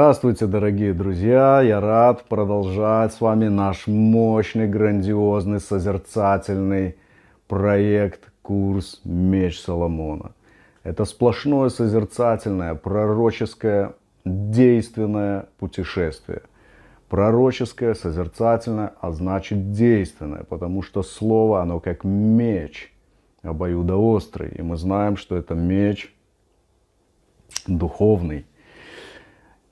Здравствуйте, дорогие друзья! Я рад продолжать с вами наш мощный, грандиозный, созерцательный проект «Курс Меч Соломона». Это сплошное созерцательное, пророческое, действенное путешествие. Пророческое, созерцательное, а значит действенное, потому что слово, оно как меч, обоюдоострый. И мы знаем, что это меч духовный,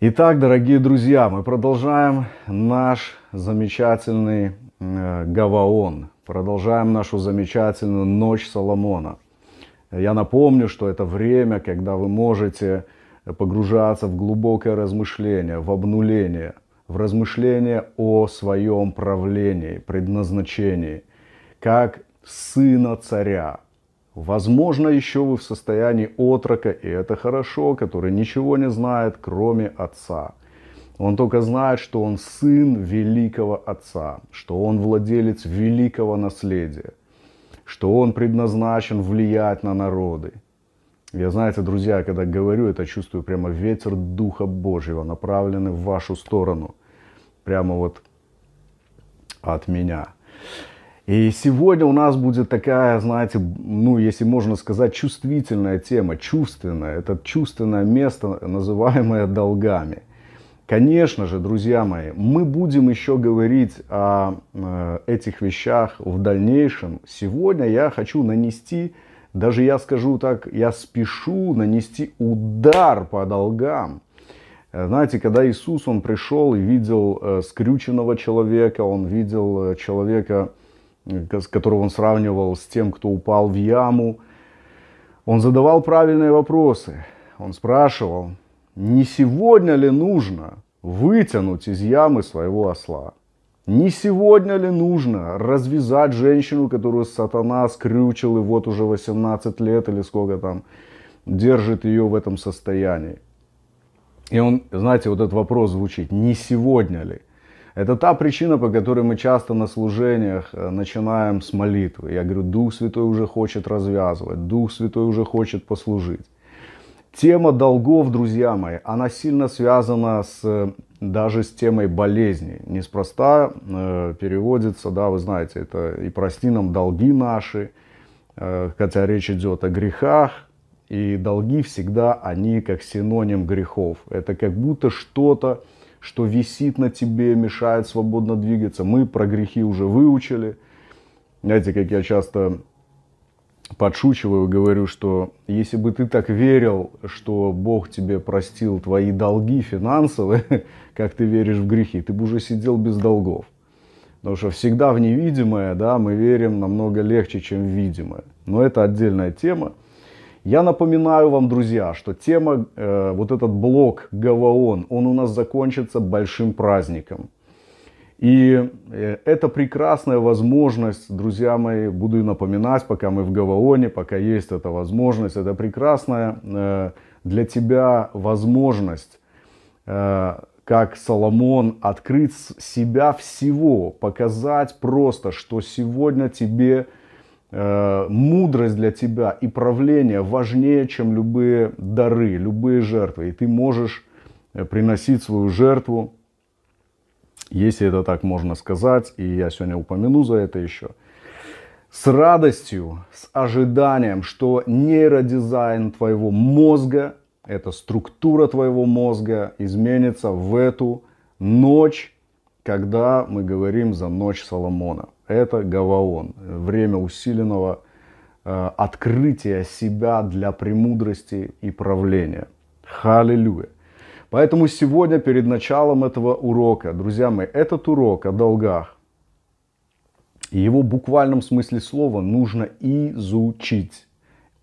Итак, дорогие друзья, мы продолжаем наш замечательный э, Гаваон, продолжаем нашу замечательную Ночь Соломона. Я напомню, что это время, когда вы можете погружаться в глубокое размышление, в обнуление, в размышление о своем правлении, предназначении, как сына царя, Возможно, еще вы в состоянии отрока, и это хорошо, который ничего не знает, кроме отца. Он только знает, что он сын великого отца, что он владелец великого наследия, что он предназначен влиять на народы. Я, знаете, друзья, когда говорю это, чувствую прямо ветер Духа Божьего, направленный в вашу сторону. Прямо вот от меня. И сегодня у нас будет такая, знаете, ну, если можно сказать, чувствительная тема, чувственная. Это чувственное место, называемое долгами. Конечно же, друзья мои, мы будем еще говорить о э, этих вещах в дальнейшем. Сегодня я хочу нанести, даже я скажу так, я спешу нанести удар по долгам. Э, знаете, когда Иисус, он пришел и видел э, скрюченного человека, он видел человека, которого он сравнивал с тем, кто упал в яму. Он задавал правильные вопросы. Он спрашивал, не сегодня ли нужно вытянуть из ямы своего осла? Не сегодня ли нужно развязать женщину, которую сатана скрючил и вот уже 18 лет или сколько там держит ее в этом состоянии? И он, знаете, вот этот вопрос звучит, не сегодня ли? Это та причина, по которой мы часто на служениях э, начинаем с молитвы. Я говорю, Дух Святой уже хочет развязывать, Дух Святой уже хочет послужить. Тема долгов, друзья мои, она сильно связана с, э, даже с темой болезней. Неспроста э, переводится, да, вы знаете, это и прости нам долги наши, хотя речь идет о грехах, и долги всегда, они как синоним грехов. Это как будто что-то, что висит на тебе, мешает свободно двигаться. Мы про грехи уже выучили. Знаете, как я часто подшучиваю, говорю, что если бы ты так верил, что Бог тебе простил твои долги финансовые, как ты веришь в грехи, ты бы уже сидел без долгов. Потому что всегда в невидимое, да, мы верим намного легче, чем в видимое. Но это отдельная тема. Я напоминаю вам, друзья, что тема, э, вот этот блок Гаваон, он у нас закончится большим праздником. И э, это прекрасная возможность, друзья мои, буду напоминать, пока мы в Гаваоне, пока есть эта возможность, это прекрасная э, для тебя возможность, э, как Соломон, открыть себя всего, показать просто, что сегодня тебе Э, мудрость для тебя и правление важнее, чем любые дары, любые жертвы. И ты можешь э, приносить свою жертву, если это так можно сказать, и я сегодня упомяну за это еще, с радостью, с ожиданием, что нейродизайн твоего мозга, эта структура твоего мозга изменится в эту ночь, когда мы говорим за ночь Соломона – это Гаваон, время усиленного э, открытия себя для премудрости и правления. Халилюя. Поэтому сегодня перед началом этого урока, друзья мои, этот урок о долгах, его буквальном смысле слова нужно изучить.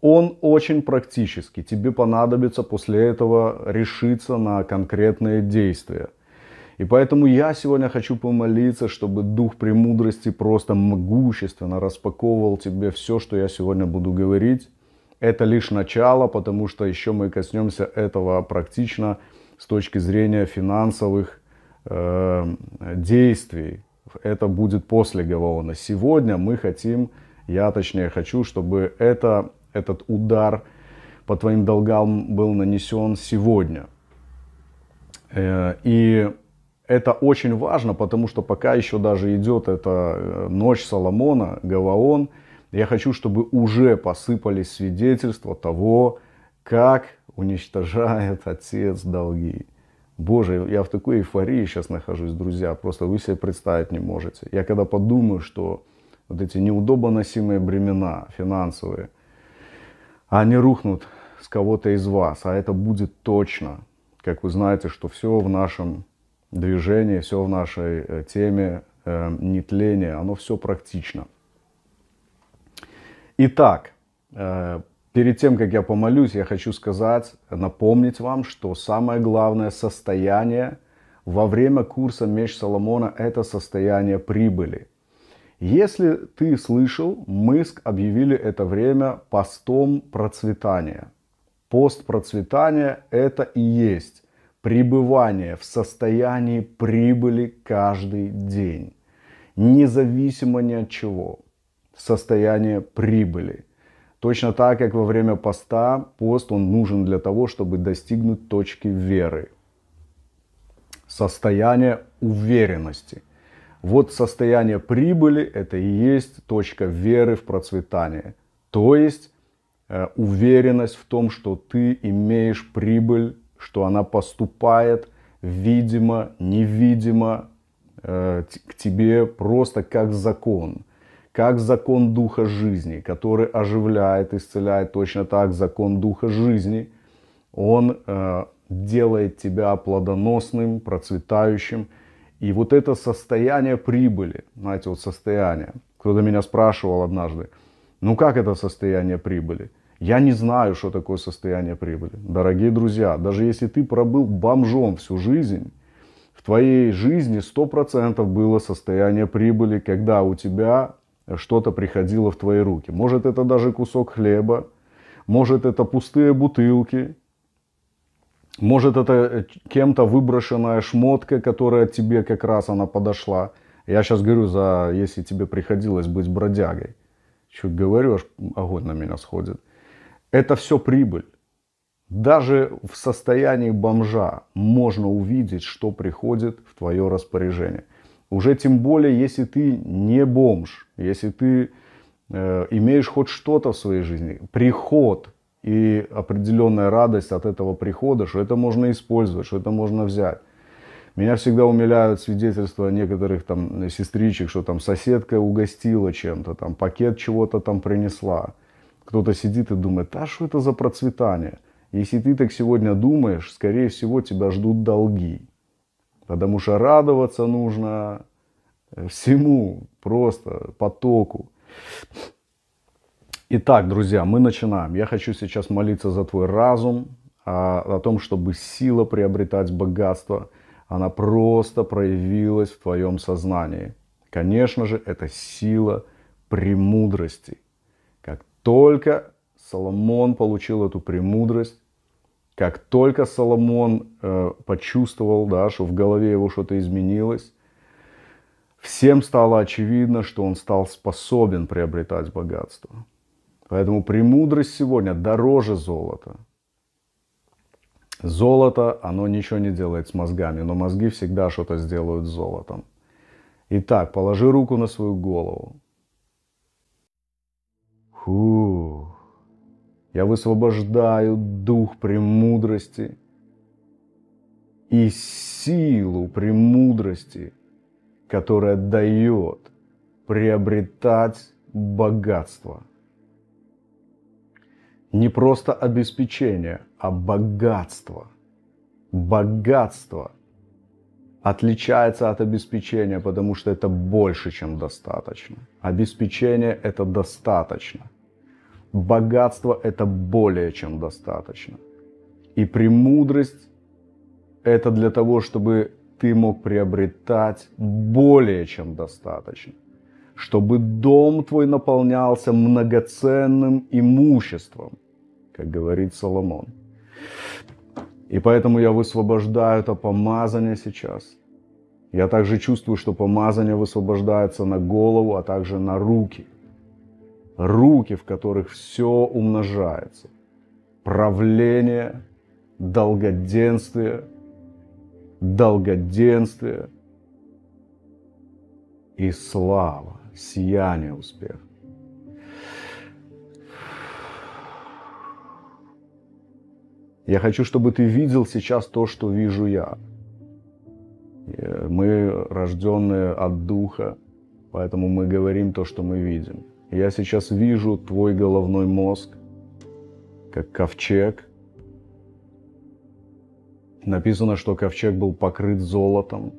Он очень практический. Тебе понадобится после этого решиться на конкретные действия. И поэтому я сегодня хочу помолиться, чтобы Дух премудрости просто могущественно распаковывал тебе все, что я сегодня буду говорить. Это лишь начало, потому что еще мы коснемся этого практично с точки зрения финансовых э, действий. Это будет после Гаваона. Сегодня мы хотим, я точнее хочу, чтобы это, этот удар по твоим долгам был нанесен сегодня. Э, и это очень важно, потому что пока еще даже идет эта э, ночь Соломона, Гаваон, я хочу, чтобы уже посыпались свидетельства того, как уничтожает отец долги. Боже, я в такой эйфории сейчас нахожусь, друзья, просто вы себе представить не можете. Я когда подумаю, что вот эти неудобно бремена финансовые, они рухнут с кого-то из вас, а это будет точно. Как вы знаете, что все в нашем движение, все в нашей э, теме э, нетления оно все практично. Итак, э, перед тем, как я помолюсь, я хочу сказать, напомнить вам, что самое главное состояние во время курса меч Соломона – это состояние прибыли. Если ты слышал, мы объявили это время постом процветания. Пост процветания – это и есть пребывания в состоянии прибыли каждый день, независимо ни от чего. Состояние прибыли. Точно так, как во время поста, пост он нужен для того, чтобы достигнуть точки веры. Состояние уверенности. Вот состояние прибыли – это и есть точка веры в процветание. То есть э, уверенность в том, что ты имеешь прибыль что она поступает, видимо, невидимо, э, к тебе просто как закон. Как закон духа жизни, который оживляет, исцеляет, точно так закон духа жизни, он э, делает тебя плодоносным, процветающим. И вот это состояние прибыли, знаете, вот состояние. Кто-то меня спрашивал однажды, ну как это состояние прибыли? Я не знаю, что такое состояние прибыли. Дорогие друзья, даже если ты пробыл бомжом всю жизнь, в твоей жизни 100% было состояние прибыли, когда у тебя что-то приходило в твои руки. Может это даже кусок хлеба, может это пустые бутылки, может это э, кем-то выброшенная шмотка, которая тебе как раз она подошла. Я сейчас говорю за, если тебе приходилось быть бродягой. Чуть говоришь, огонь на меня сходит. Это все прибыль. Даже в состоянии бомжа можно увидеть, что приходит в твое распоряжение. Уже тем более, если ты не бомж, если ты э, имеешь хоть что-то в своей жизни, приход и определенная радость от этого прихода, что это можно использовать, что это можно взять. Меня всегда умиляют свидетельства некоторых там сестричек, что там соседка угостила чем-то, там пакет чего-то там принесла кто-то сидит и думает, а что это за процветание? Если ты так сегодня думаешь, скорее всего тебя ждут долги. Потому что радоваться нужно всему, просто потоку. Итак, друзья, мы начинаем. Я хочу сейчас молиться за твой разум, а, о, том, чтобы сила приобретать богатство, она просто проявилась в твоем сознании. Конечно же, это сила премудрости только Соломон получил эту премудрость, как только Соломон э, почувствовал, да, что в голове его что-то изменилось, всем стало очевидно, что он стал способен приобретать богатство. Поэтому премудрость сегодня дороже золота. Золото, оно ничего не делает с мозгами, но мозги всегда что-то сделают с золотом. Итак, положи руку на свою голову. Фу. Я высвобождаю дух премудрости и силу премудрости, которая дает приобретать богатство. Не просто обеспечение, а богатство. Богатство отличается от обеспечения, потому что это больше, чем достаточно. Обеспечение – это достаточно богатство – это более чем достаточно. И премудрость – это для того, чтобы ты мог приобретать более чем достаточно. Чтобы дом твой наполнялся многоценным имуществом, как говорит Соломон. И поэтому я высвобождаю это помазание сейчас. Я также чувствую, что помазание высвобождается на голову, а также на руки – руки, в которых все умножается. Правление, долгоденствие, долгоденствие и слава, сияние успеха. Я хочу, чтобы ты видел сейчас то, что вижу я. Э, мы рожденные от Духа, поэтому мы говорим то, что мы видим. Я сейчас вижу твой головной мозг, как ковчег. Написано, что ковчег был покрыт золотом.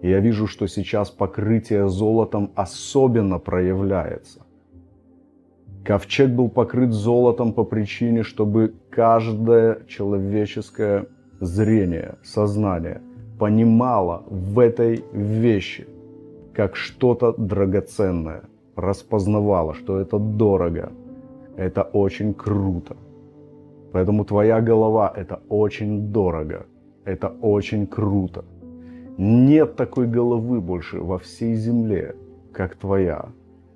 И я вижу, что сейчас покрытие золотом особенно проявляется. Ковчег был покрыт золотом по причине, чтобы каждое человеческое зрение, сознание понимало в этой вещи как что-то драгоценное – распознавала, что это дорого, это очень круто. Поэтому твоя голова – это очень дорого, это очень круто. Нет такой головы больше во всей земле, как твоя.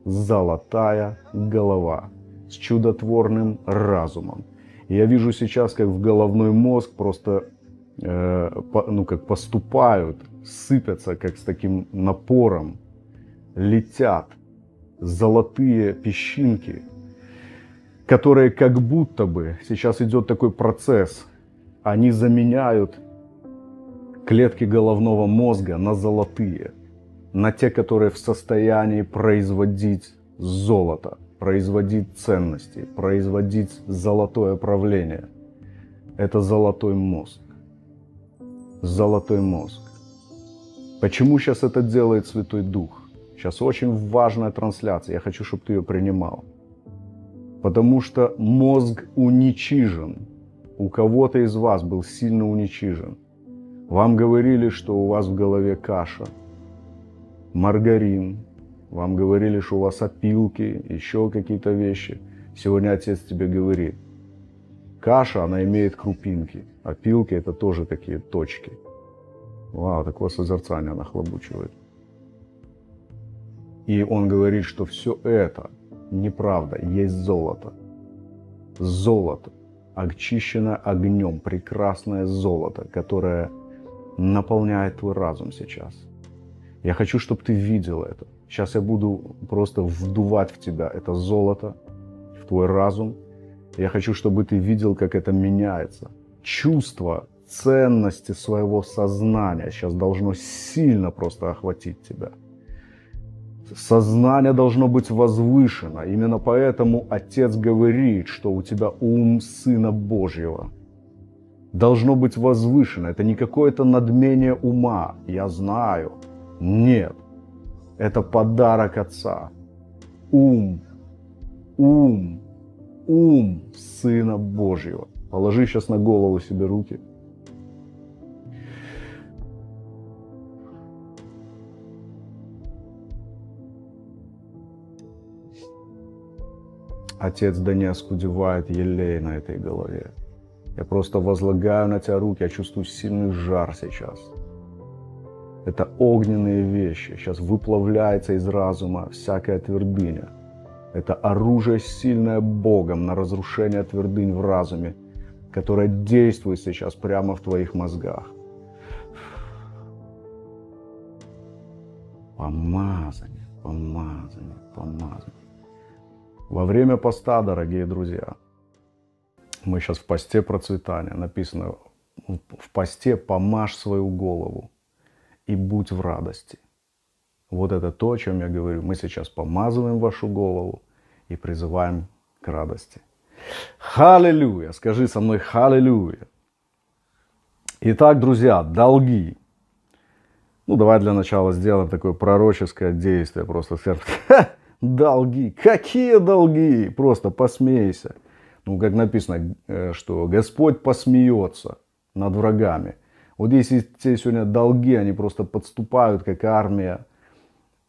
Золотая голова с чудотворным разумом. я вижу сейчас, как в головной мозг просто э, по, ну, как поступают, сыпятся, как с таким напором, летят – золотые песчинки, которые как будто бы, сейчас идет такой процесс, они заменяют клетки головного мозга на золотые, на те, которые в состоянии производить золото, производить ценности, производить золотое правление. Это золотой мозг. Золотой мозг. Почему сейчас это делает Святой Дух? Сейчас очень важная трансляция. Я хочу, чтобы ты ее принимал. Потому что мозг уничижен. У кого-то из вас был сильно уничижен. Вам говорили, что у вас в голове каша, маргарин. Вам говорили, что у вас опилки, еще какие-то вещи. Сегодня отец тебе говорит, каша, она имеет крупинки. Опилки – это тоже такие точки. Вау, так у вас созерцание нахлобучивает. И он говорит, что все это неправда, есть золото. Золото, очищено огнем, прекрасное золото, которое наполняет твой разум сейчас. Я хочу, чтобы ты видел это. Сейчас я буду просто вдувать в тебя это золото, в твой разум. Я хочу, чтобы ты видел, как это меняется. Чувство ценности своего сознания сейчас должно сильно просто охватить тебя. Сознание должно быть возвышено. Именно поэтому Отец говорит, что у тебя ум Сына Божьего. Должно быть возвышено. Это не какое-то надмение ума. Я знаю. Нет. Это подарок Отца. Ум. Ум. Ум Сына Божьего. Положи сейчас на голову себе руки – Отец да не оскудевает елей на этой голове. Я просто возлагаю на тебя руки, я чувствую сильный жар сейчас. Это огненные вещи. Сейчас выплавляется из разума всякая твердыня. Это оружие, сильное Богом на разрушение твердынь в разуме, которое действует сейчас прямо в твоих мозгах. Помазание, помазание, помазание. Во время поста, дорогие друзья, мы сейчас в посте процветания, написано, в посте помажь свою голову и будь в радости. Вот это то, о чем я говорю. Мы сейчас помазываем вашу голову и призываем к радости. Халилюя! Скажи со мной халилюя! Итак, друзья, долги. Ну, давай для начала сделаем такое пророческое действие. Просто скажем, долги. Какие долги? Просто посмейся. Ну, как написано, э, что Господь посмеется над врагами. Вот если тебе сегодня долги, они просто подступают, как армия,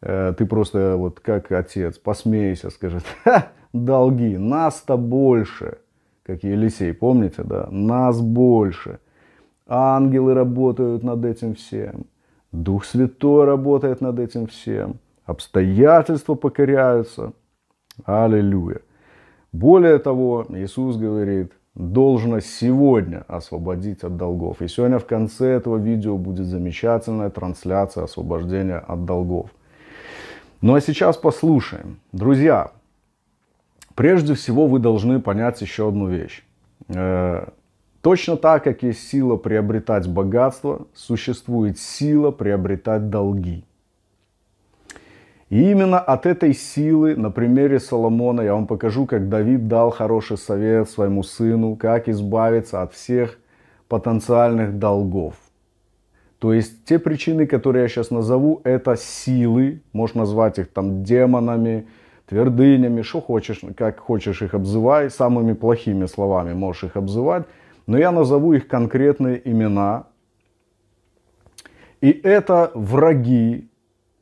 э, ты просто вот как отец, посмейся, скажет, Ха, долги, нас-то больше, как Елисей, помните, да, нас больше. Ангелы работают над этим всем, Дух Святой работает над этим всем обстоятельства покоряются. Аллилуйя. Более того, Иисус говорит, должно сегодня освободить от долгов. И сегодня в конце этого видео будет замечательная трансляция освобождения от долгов. Ну а сейчас послушаем. Друзья, прежде всего вы должны понять еще одну вещь. Э, точно так, как есть сила приобретать богатство, существует сила приобретать долги. И именно от этой силы на примере Соломона я вам покажу, как Давид дал хороший совет своему сыну, как избавиться от всех потенциальных долгов. То есть те причины, которые я сейчас назову, это силы, можно назвать их там демонами, твердынями, что хочешь, как хочешь их обзывай, самыми плохими словами можешь их обзывать, но я назову их конкретные имена. И это враги,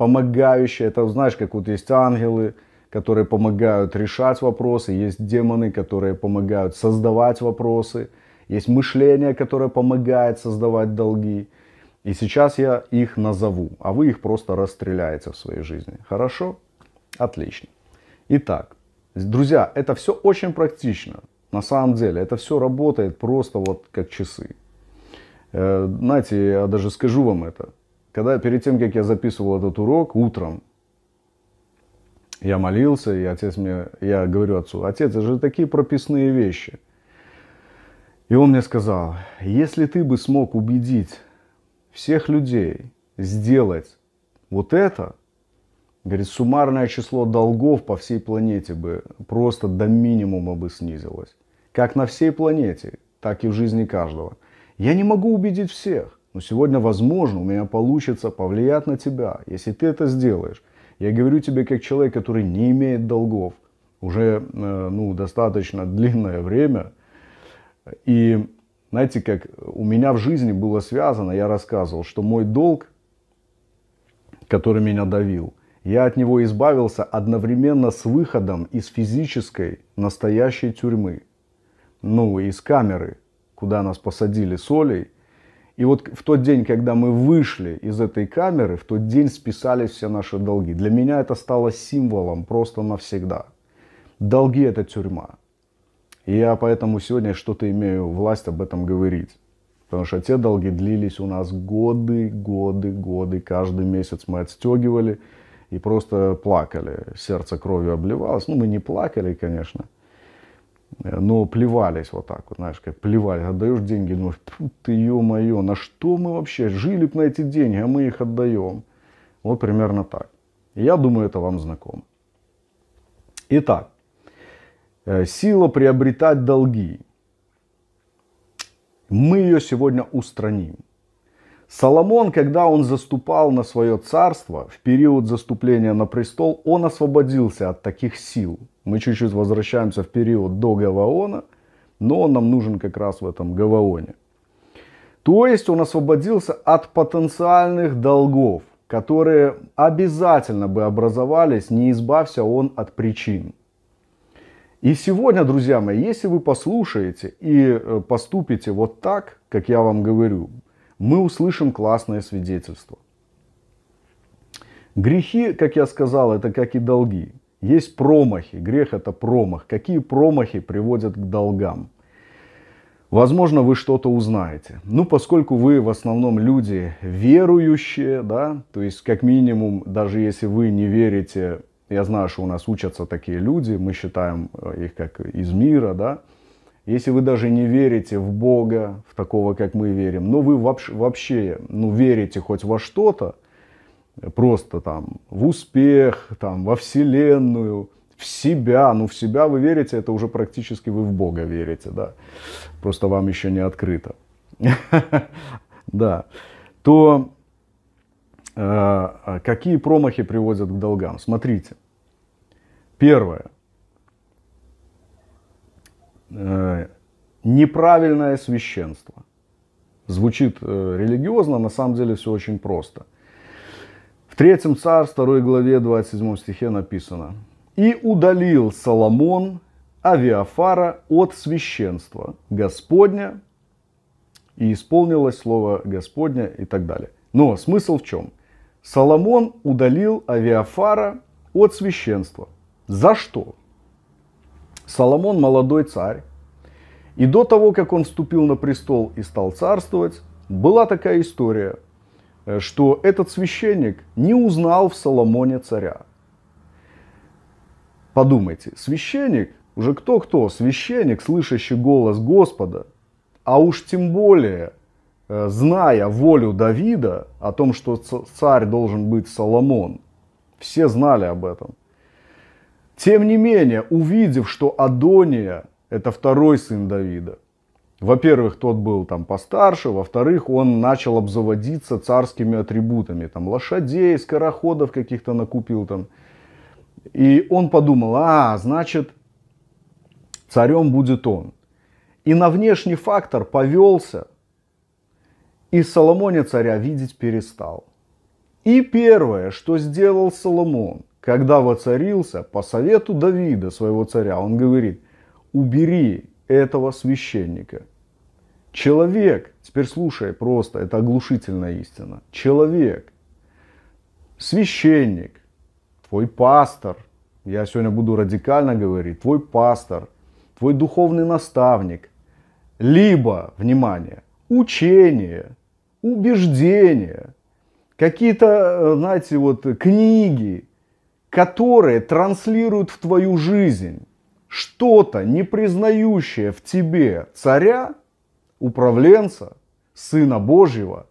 помогающая. Это знаешь, как вот есть ангелы, которые помогают решать вопросы, есть демоны, которые помогают создавать вопросы, есть мышление, которое помогает создавать долги. И сейчас я их назову, а вы их просто расстреляете в своей жизни. Хорошо? Отлично. Итак, друзья, это все очень практично. На самом деле, это все работает просто вот как часы. Э, знаете, я даже скажу вам это. Когда перед тем, как я записывал этот урок, утром я молился, и отец мне, я говорю отцу, отец, это же такие прописные вещи. И он мне сказал, если ты бы смог убедить всех людей сделать вот это, говорит, суммарное число долгов по всей планете бы просто до минимума бы снизилось. Как на всей планете, так и в жизни каждого. Я не могу убедить всех. Но сегодня, возможно, у меня получится повлиять на тебя, если ты это сделаешь. Я говорю тебе как человек, который не имеет долгов уже э, ну, достаточно длинное время. И знаете, как у меня в жизни было связано, я рассказывал, что мой долг, который меня давил, я от него избавился одновременно с выходом из физической настоящей тюрьмы. Ну, из камеры, куда нас посадили Солей. И вот в тот день, когда мы вышли из этой камеры, в тот день списались все наши долги. Для меня это стало символом просто навсегда. Долги – это тюрьма. И я поэтому сегодня что-то имею власть об этом говорить. Потому что те долги длились у нас годы, годы, годы. Каждый месяц мы отстегивали и просто плакали. Сердце кровью обливалось. Ну, мы не плакали, конечно. Э, но плевались вот так вот, знаешь, как плевались, отдаешь деньги, ну ты ё-моё, на что мы вообще, жили бы на эти деньги, а мы их отдаем. Вот примерно так. Я думаю, это вам знакомо. Итак, э, сила приобретать долги. Мы ее сегодня устраним. Соломон, когда он заступал на свое царство, в период заступления на престол, он освободился от таких сил. Мы чуть-чуть возвращаемся в период до Гаваона, но он нам нужен как раз в этом Гаваоне. То есть он освободился от потенциальных долгов, которые обязательно бы образовались, не избавься он от причин. И сегодня, друзья мои, если вы послушаете и э, поступите вот так, как я вам говорю, мы услышим классное свидетельство. Грехи, как я сказал, это как и долги. Есть промахи. Грех это промах. Какие промахи приводят к долгам? Возможно, вы что-то узнаете. Ну, поскольку вы в основном люди верующие, да, то есть как минимум, даже если вы не верите, я знаю, что у нас учатся такие люди, мы считаем э, их как из мира, да, если вы даже не верите в Бога, в такого, как мы верим, но вы вообще ну, верите хоть во что-то, просто там в успех, там, во Вселенную, в себя, ну в себя вы верите, это уже практически вы в Бога верите, да, просто вам еще не открыто, да, то э, а какие промахи приводят к долгам? Смотрите, первое, Э, неправильное священство. Звучит э, религиозно, на самом деле все очень просто. В третьем царь, 2 главе, 27 стихе написано. «И удалил Соломон Авиафара от священства Господня, и исполнилось слово Господня» и так далее. Но смысл в чем? Соломон удалил Авиафара от священства. За что? Соломон молодой царь. И до того, как он вступил на престол и стал царствовать, была такая история, э, что этот священник не узнал в Соломоне царя. Подумайте, священник, уже кто-кто, священник, слышащий голос Господа, а уж тем более, э, зная волю Давида о том, что царь должен быть Соломон, все знали об этом. Тем не менее, увидев, что Адония – это второй сын Давида, во-первых, тот был там постарше, во-вторых, он начал обзаводиться царскими атрибутами, там лошадей, скороходов каких-то накупил там. И он подумал, а, значит, царем будет он. И на внешний фактор повелся, и Соломоне царя видеть перестал. И первое, что сделал Соломон, когда воцарился, по совету Давида, своего царя, он говорит, убери этого священника. Человек, теперь слушай просто, это оглушительная истина, человек, священник, твой пастор, я сегодня буду радикально говорить, твой пастор, твой духовный наставник, либо, внимание, учение, убеждение, какие-то, э, знаете, вот книги, которые транслируют в твою жизнь что-то, не признающее в тебе царя, управленца, Сына Божьего,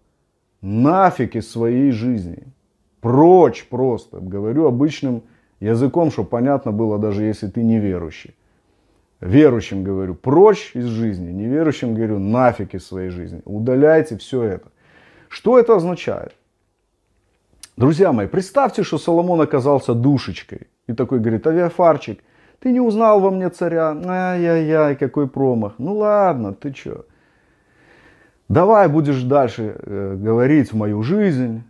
нафиг из своей жизни. Прочь просто. Говорю обычным языком, чтобы понятно было, даже если ты неверующий. Верующим говорю, прочь из жизни, неверующим говорю, нафиг из своей жизни. Удаляйте все это. Что это означает? Друзья мои, представьте, что Соломон оказался душечкой. И такой говорит, авиафарчик, ты не узнал во мне царя. Ай-яй-яй, какой промах. Ну ладно, ты чё? Давай будешь дальше э, говорить в мою жизнь,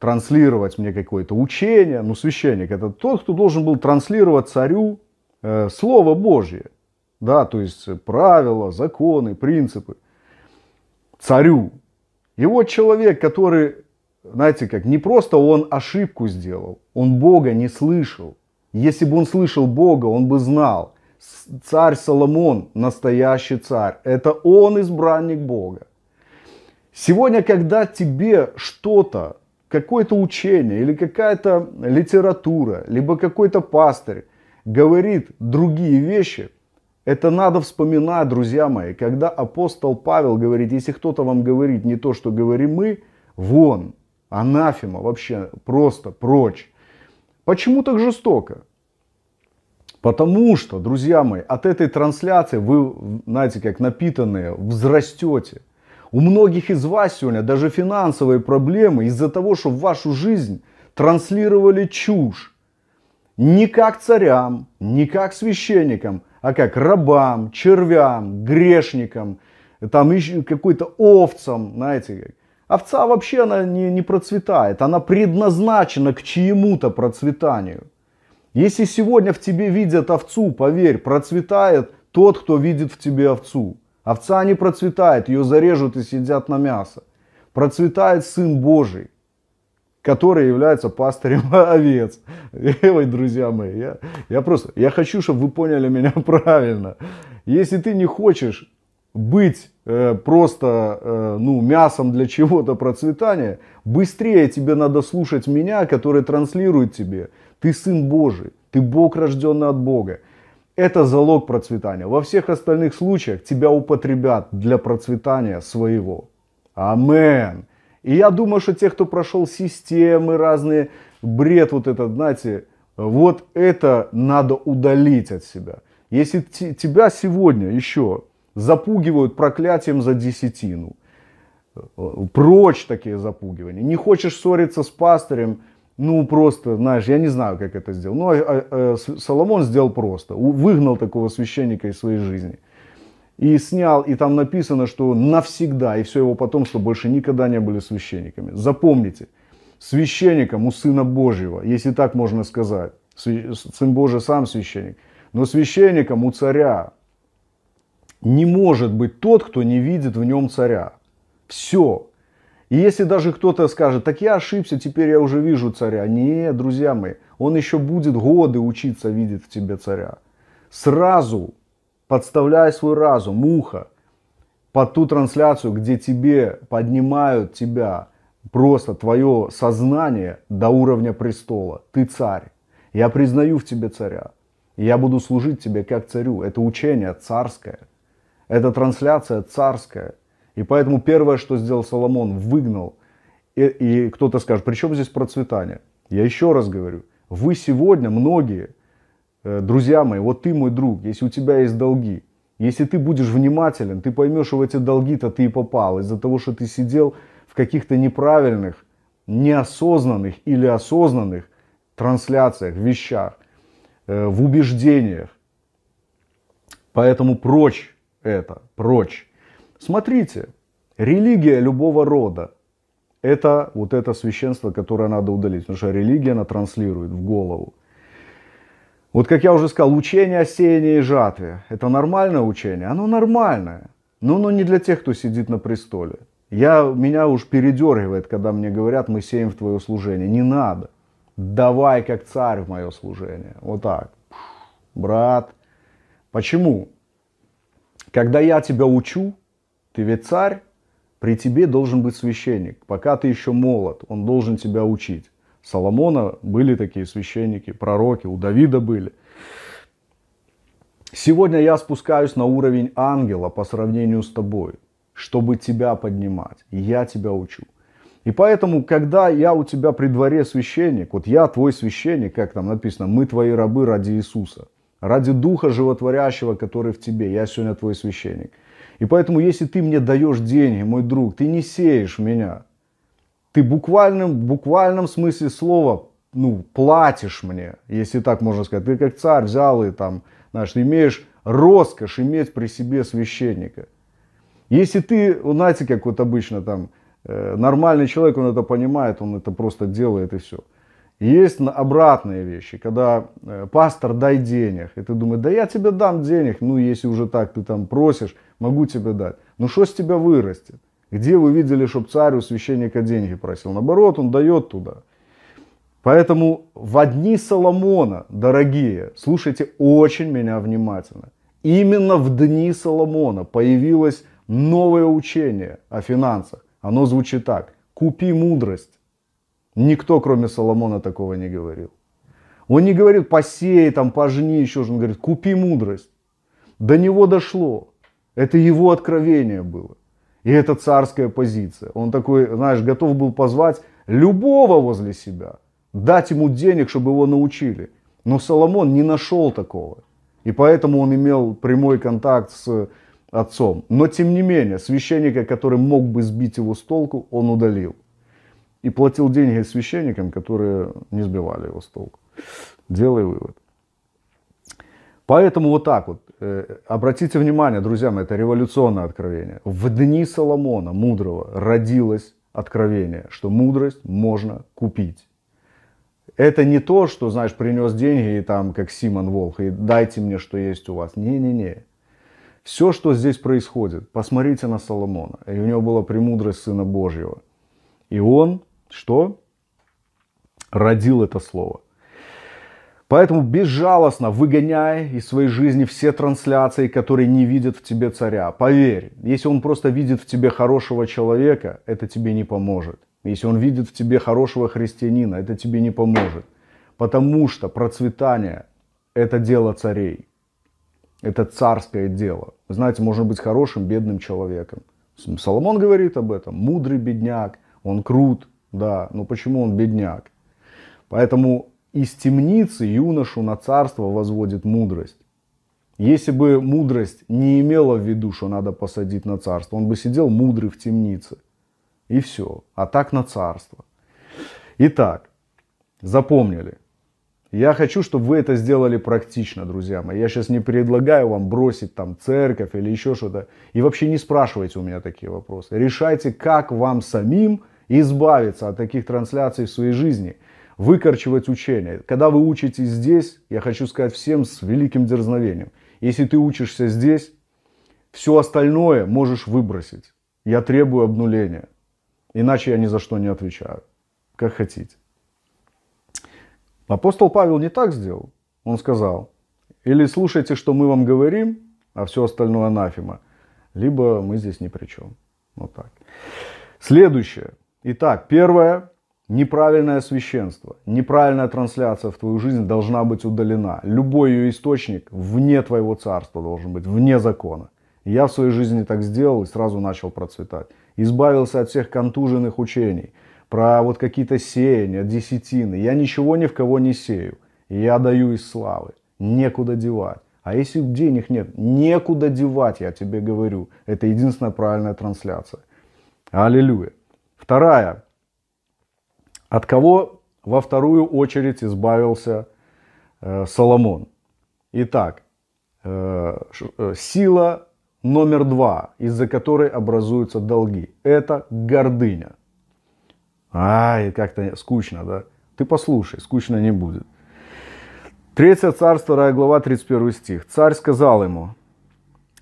транслировать мне какое-то учение. Ну, священник это тот, кто должен был транслировать царю э, Слово Божье. Да, то есть правила, законы, принципы. Царю. И вот человек, который знаете как, не просто он ошибку сделал, он Бога не слышал. Если бы он слышал Бога, он бы знал. Царь Соломон настоящий царь. Это он избранник Бога. Сегодня, когда тебе что-то, какое-то учение или какая-то литература, либо какой-то пастырь говорит другие вещи, это надо вспоминать, друзья мои, когда апостол Павел говорит, если кто-то вам говорит не то, что говорим мы, вон, анафима вообще просто прочь. Почему так жестоко? Потому что, друзья мои, от этой трансляции вы, знаете, как напитанные, взрастете. У многих из вас сегодня даже финансовые проблемы из-за того, что в вашу жизнь транслировали чушь. Не как царям, не как священникам, а как рабам, червям, грешникам, там еще какой-то овцам, знаете, овца вообще она не, не процветает, она предназначена к чьему-то процветанию. Если сегодня в тебе видят овцу, поверь, процветает тот, кто видит в тебе овцу. Овца не процветает, ее зарежут и съедят на мясо. Процветает Сын Божий, который является пастырем овец. Ой, друзья мои, я, я просто, я хочу, чтобы вы поняли меня правильно. Если ты не хочешь быть э, просто э, ну, мясом для чего-то процветания, быстрее тебе надо слушать меня, который транслирует тебе. Ты сын Божий, ты Бог, рожденный от Бога. Это залог процветания. Во всех остальных случаях тебя употребят для процветания своего. Амен. И я думаю, что те, кто прошел системы, разные, бред вот этот, знаете, вот это надо удалить от себя. Если тебя сегодня еще запугивают проклятием за десятину. Э, прочь такие запугивания. Не хочешь ссориться с пастырем, ну просто, знаешь, я не знаю, как это сделал. но ну, а, а, э, Соломон сделал просто. Выгнал такого священника из своей жизни. И снял, и там написано, что навсегда, и все его потомство больше никогда не были священниками. Запомните, священником у Сына Божьего, если так можно сказать. Сын Божий сам священник. Но священником у царя, не может быть тот, кто не видит в нем царя. Все. И если даже кто-то скажет, так я ошибся, теперь я уже вижу царя. Не, друзья мои, он еще будет годы учиться видеть в тебе царя. Сразу подставляй свой разум, муха, под ту трансляцию, где тебе поднимают тебя, просто твое сознание до уровня престола. Ты царь. Я признаю в тебе царя. Я буду служить тебе как царю. Это учение царское. Эта трансляция царская. И поэтому первое, что сделал Соломон, выгнал. И, и кто-то скажет, при чем здесь процветание? Я еще раз говорю, вы сегодня, многие, э, друзья мои, вот ты мой друг, если у тебя есть долги, если ты будешь внимателен, ты поймешь, что в эти долги-то ты и попал из-за того, что ты сидел в каких-то неправильных, неосознанных или осознанных трансляциях, вещах, э, в убеждениях. Поэтому прочь это прочь. Смотрите, религия любого рода – это вот это священство, которое надо удалить, потому что религия, она транслирует в голову. Вот как я уже сказал, учение о сеянии и жатве – это нормальное учение? Оно нормальное, но оно не для тех, кто сидит на престоле. Я, меня уж передергивает, когда мне говорят, мы сеем в твое служение. Не надо. Давай как царь в мое служение. Вот так. Брат. Почему? Когда я тебя учу, ты ведь царь, при тебе должен быть священник. Пока ты еще молод, он должен тебя учить. Соломона были такие священники, пророки, у Давида были. Сегодня я спускаюсь на уровень ангела по сравнению с тобой, чтобы тебя поднимать. И я тебя учу. И поэтому, когда я у тебя при дворе священник, вот я твой священник, как там написано, мы твои рабы ради Иисуса ради Духа Животворящего, который в тебе. Я сегодня твой священник. И поэтому, если ты мне даешь деньги, мой друг, ты не сеешь меня. Ты буквальным, буквальном смысле слова, ну, платишь мне, если так можно сказать. Ты как царь взял и там, знаешь, имеешь роскошь иметь при себе священника. Если ты, знаете, как вот обычно там, э, нормальный человек, он это понимает, он это просто делает и все. Есть на обратные вещи, когда э, пастор, дай денег. И ты думаешь, да я тебе дам денег, ну если уже так ты там просишь, могу тебе дать. Ну что с тебя вырастет? Где вы видели, чтобы царь у священника деньги просил? Наоборот, он дает туда. Поэтому в дни Соломона, дорогие, слушайте очень меня внимательно. Именно в дни Соломона появилось новое учение о финансах. Оно звучит так. Купи мудрость. Никто, кроме Соломона, такого не говорил. Он не говорит, посей, там, пожни еще. Он говорит, купи мудрость. До него дошло. Это его откровение было. И это царская позиция. Он такой, знаешь, готов был позвать любого возле себя. Дать ему денег, чтобы его научили. Но Соломон не нашел такого. И поэтому он имел прямой контакт с отцом. Но тем не менее, священника, который мог бы сбить его с толку, он удалил и платил деньги священникам, которые не сбивали его с толку. Делай вывод. Поэтому вот так вот. Э, обратите внимание, друзья мои, это революционное откровение. В дни Соломона мудрого родилось откровение, что мудрость можно купить. Это не то, что, знаешь, принес деньги и там, как Симон Волх, и дайте мне, что есть у вас. Не-не-не. Все, что здесь происходит, посмотрите на Соломона. И у него была премудрость Сына Божьего. И он что родил это слово. Поэтому безжалостно выгоняй из своей жизни все трансляции, которые не видят в тебе царя. Поверь, если он просто видит в тебе хорошего человека, это тебе не поможет. Если он видит в тебе хорошего христианина, это тебе не поможет. Потому что процветание – это дело царей. Это царское дело. знаете, можно быть хорошим, бедным человеком. Соломон говорит об этом. Мудрый бедняк, он крут – да, но ну почему он бедняк? Поэтому из темницы юношу на царство возводит мудрость. Если бы мудрость не имела в виду, что надо посадить на царство, он бы сидел мудрый в темнице. И все. А так на царство. Итак, запомнили. Я хочу, чтобы вы это сделали практично, друзья мои. Я сейчас не предлагаю вам бросить там церковь или еще что-то. И вообще не спрашивайте у меня такие вопросы. Решайте, как вам самим избавиться от таких трансляций в своей жизни, выкорчивать учение. Когда вы учитесь здесь, я хочу сказать всем с великим дерзновением, если ты учишься здесь, все остальное можешь выбросить. Я требую обнуления. Иначе я ни за что не отвечаю. Как хотите. Апостол Павел не так сделал. Он сказал, или слушайте, что мы вам говорим, а все остальное анафема, либо мы здесь ни при чем. Вот так. Следующее. Итак, первое, неправильное священство, неправильная трансляция в твою жизнь должна быть удалена. Любой ее источник вне твоего царства должен быть, вне закона. Я в своей жизни так сделал и сразу начал процветать. Избавился от всех контуженных учений, про вот какие-то сеяния, десятины. Я ничего ни в кого не сею. Я даю из славы. Некуда девать. А если денег нет, некуда девать, я тебе говорю. Это единственная правильная трансляция. Аллилуйя. Вторая. От кого во вторую очередь избавился э, Соломон? Итак, э, э, сила номер два, из-за которой образуются долги, это гордыня. Ай, как-то скучно, да? Ты послушай, скучно не будет. Третье царство, 2 глава, 31 стих. Царь сказал ему,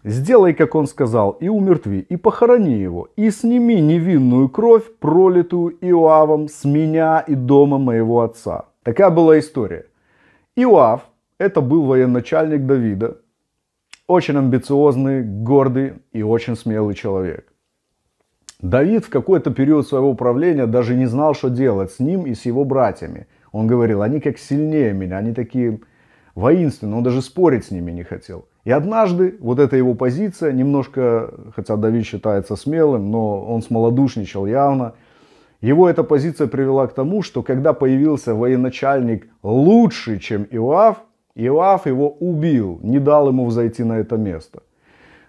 Сделай, как он сказал, и умертви, и похорони его, и сними невинную кровь, пролитую Иоавом с меня и дома моего отца. Такая была история. Иоав, это был военачальник Давида, очень амбициозный, гордый и очень смелый человек. Давид в какой-то период своего правления даже не знал, что делать с ним и с его братьями. Он говорил, они как сильнее меня, они такие воинственные, он даже спорить с ними не хотел. И однажды вот эта его позиция, немножко, хотя Давид считается смелым, но он смолодушничал явно, его эта позиция привела к тому, что когда появился военачальник лучше, чем Иоав, Иоав его убил, не дал ему взойти на это место.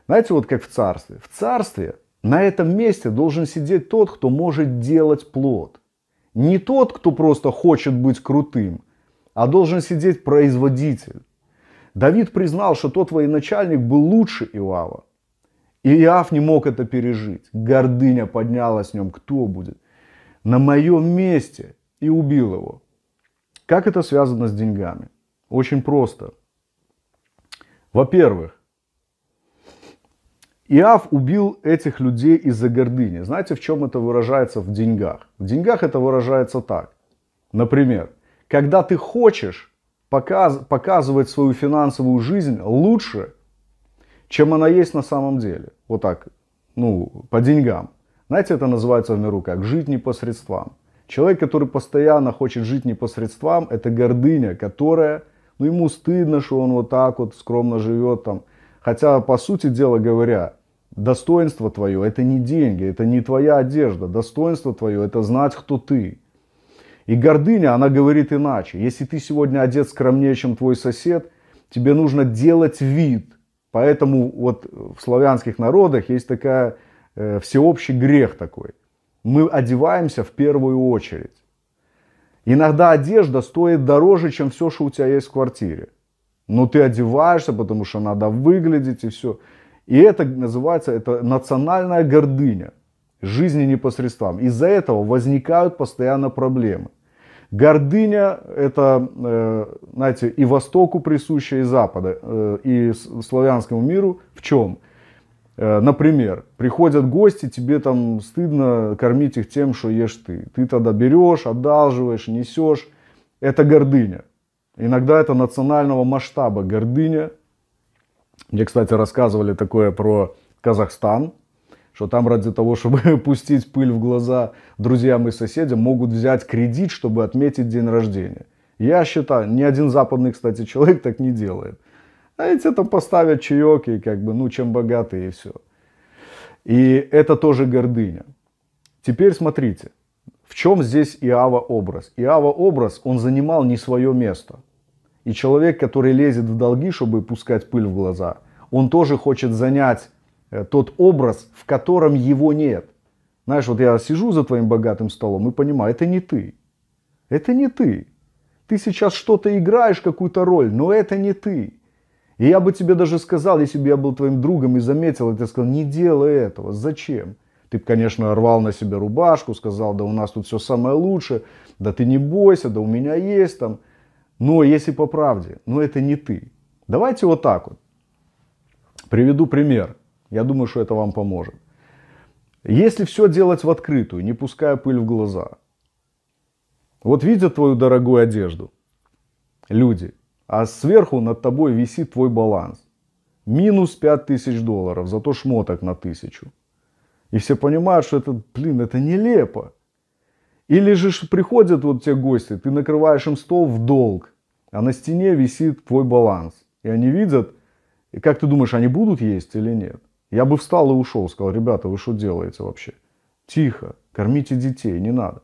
Знаете, вот как в царстве. В царстве на этом месте должен сидеть тот, кто может делать плод. Не тот, кто просто хочет быть крутым, а должен сидеть производитель. Давид признал, что тот военачальник был лучше Иоава. И Иоав не мог это пережить. Гордыня поднялась в нем. Кто будет? На моем месте. И убил его. Как это связано с деньгами? Очень просто. Во-первых, Иав убил этих людей из-за гордыни. Знаете, в чем это выражается в деньгах? В деньгах это выражается так. Например, когда ты хочешь, показ, показывать свою финансовую жизнь лучше, чем она есть на самом деле. Вот так, ну, по деньгам. Знаете, это называется в миру как «жить не по средствам». Человек, который постоянно хочет жить не по средствам, это гордыня, которая, ну, ему стыдно, что он вот так вот скромно живет там. Хотя, по сути дела говоря, достоинство твое – это не деньги, это не твоя одежда. Достоинство твое – это знать, кто ты. И гордыня, она говорит иначе. Если ты сегодня одет скромнее, чем твой сосед, тебе нужно делать вид. Поэтому вот в славянских народах есть такая э, всеобщий грех такой. Мы одеваемся в первую очередь. Иногда одежда стоит дороже, чем все, что у тебя есть в квартире. Но ты одеваешься, потому что надо выглядеть и все. И это называется это национальная гордыня жизни непосредством. Из-за этого возникают постоянно проблемы. Гордыня – это, э, знаете, и Востоку присущая, и Запада, э, и славянскому миру. В чем? Э, например, приходят гости, тебе там стыдно кормить их тем, что ешь ты. Ты тогда берешь, одалживаешь, несешь. Это гордыня. Иногда это национального масштаба гордыня. Мне, кстати, рассказывали такое про Казахстан что там ради того, чтобы пустить пыль в глаза друзьям и соседям, могут взять кредит, чтобы отметить день рождения. Я считаю, ни один западный, кстати, человек так не делает. А эти там поставят чаек и как бы, ну, чем богатые и все. И это тоже гордыня. Теперь смотрите, в чем здесь Иава образ? Иава образ, он занимал не свое место. И человек, который лезет в долги, чтобы пускать пыль в глаза, он тоже хочет занять Э, тот образ, в котором его нет. Знаешь, вот я сижу за твоим богатым столом и понимаю, это не ты. Это не ты. Ты сейчас что-то играешь, какую-то роль, но это не ты. И я бы тебе даже сказал, если бы я был твоим другом и заметил, и ты сказал, не делай этого, зачем? Ты бы, конечно, рвал на себя рубашку, сказал, да у нас тут все самое лучшее, да ты не бойся, да у меня есть там. Но если по правде, но это не ты. Давайте вот так вот. Приведу пример. Я думаю, что это вам поможет. Если все делать в открытую, не пуская пыль в глаза. Вот видят твою дорогую одежду люди, а сверху над тобой висит твой баланс. Минус 5000 долларов, зато шмоток на тысячу. И все понимают, что это, блин, это нелепо. Или же приходят вот те гости, ты накрываешь им стол в долг, а на стене висит твой баланс. И они видят, и как ты думаешь, они будут есть или нет? Я бы встал и ушел, сказал, ребята, вы что делаете вообще? Тихо, кормите детей, не надо.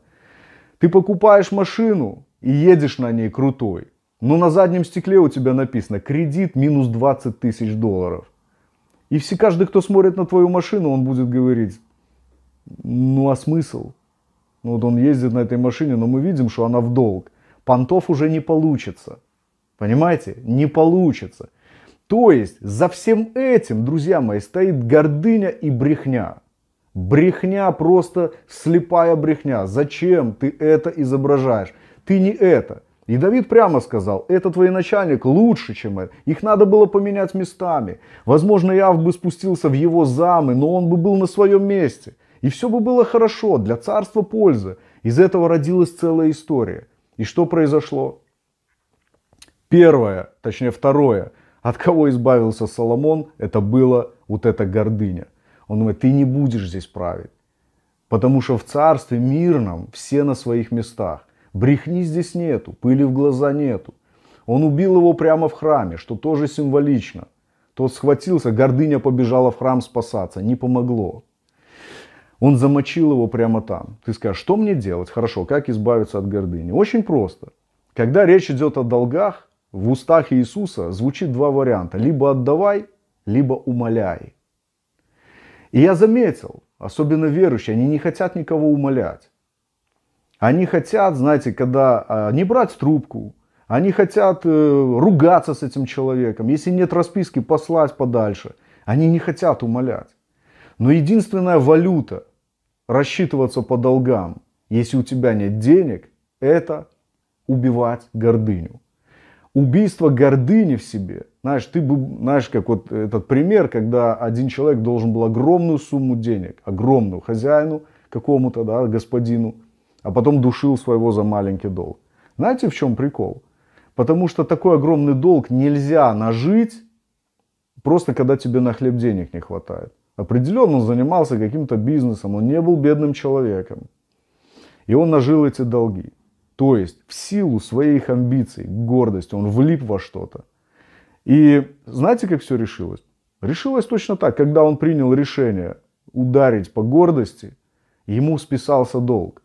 Ты покупаешь машину и едешь на ней крутой, но на заднем стекле у тебя написано кредит минус 20 тысяч долларов. И все каждый, кто смотрит на твою машину, он будет говорить, ну а смысл? Ну, вот он ездит на этой машине, но мы видим, что она в долг. Понтов уже не получится. Понимаете? Не получится. То есть за всем этим, друзья мои, стоит гордыня и брехня. Брехня просто слепая брехня. Зачем ты это изображаешь? Ты не это. И Давид прямо сказал, этот военачальник лучше, чем это. Их надо было поменять местами. Возможно, я бы спустился в его замы, но он бы был на своем месте. И все бы было хорошо, для царства польза. Из этого родилась целая история. И что произошло? Первое, точнее второе, от кого избавился Соломон, это было вот эта гордыня. Он говорит: ты не будешь здесь править, потому что в царстве мирном все на своих местах. Брехни здесь нету, пыли в глаза нету. Он убил его прямо в храме, что тоже символично. Тот схватился, гордыня побежала в храм спасаться, не помогло. Он замочил его прямо там. Ты скажешь, что мне делать? Хорошо, как избавиться от гордыни? Очень просто. Когда речь идет о долгах, в устах Иисуса звучит два варианта. Либо отдавай, либо умоляй. И я заметил, особенно верующие, они не хотят никого умолять. Они хотят, знаете, когда а, не брать трубку, они хотят э, ругаться с этим человеком. Если нет расписки, послать подальше. Они не хотят умолять. Но единственная валюта рассчитываться по долгам, если у тебя нет денег, это убивать гордыню убийство гордыни в себе. Знаешь, ты бы, знаешь, как вот этот пример, когда один человек должен был огромную сумму денег, огромную хозяину какому-то, да, господину, а потом душил своего за маленький долг. Знаете, в чем прикол? Потому что такой огромный долг нельзя нажить просто когда тебе на хлеб денег не хватает. Определенно он занимался каким-то бизнесом, он не был бедным человеком. И он нажил эти долги. То есть в силу своих амбиций, гордости, он влип во что-то. И знаете, как все решилось? Решилось точно так, когда он принял решение ударить по гордости, ему списался долг.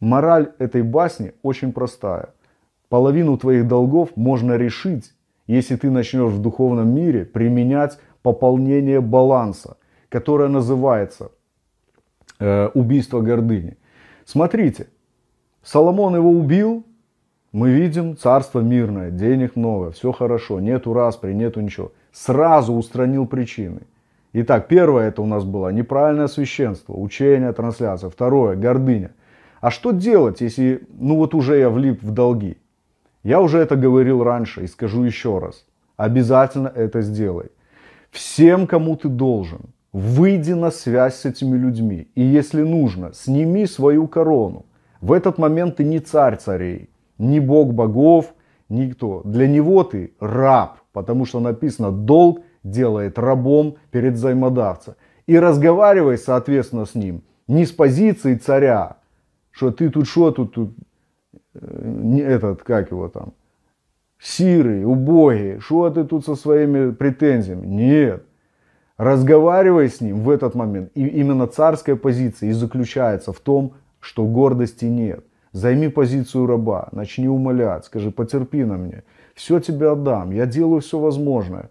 Мораль этой басни очень простая. Половину твоих долгов можно решить, если ты начнешь в духовном мире применять пополнение баланса, которое называется э, убийство гордыни. Смотрите, Соломон его убил, мы видим царство мирное, денег много, все хорошо, нету распри, нету ничего. Сразу устранил причины. Итак, первое это у нас было неправильное священство, учение, трансляция. Второе, гордыня. А что делать, если, ну вот уже я влип в долги? Я уже это говорил раньше и скажу еще раз. Обязательно это сделай. Всем, кому ты должен, выйди на связь с этими людьми. И если нужно, сними свою корону. В этот момент ты не царь царей, не бог богов, никто. Для него ты раб, потому что написано «долг делает рабом перед взаимодавца». И разговаривай, соответственно, с ним не с позиции царя, что ты тут что тут, тут э, этот, как его там, сирый, убогий, что ты тут со своими претензиями? Нет. Разговаривай с ним в этот момент. И именно царская позиция и заключается в том, что гордости нет. Займи позицию раба, начни умолять, скажи, потерпи на мне, все тебе отдам, я делаю все возможное.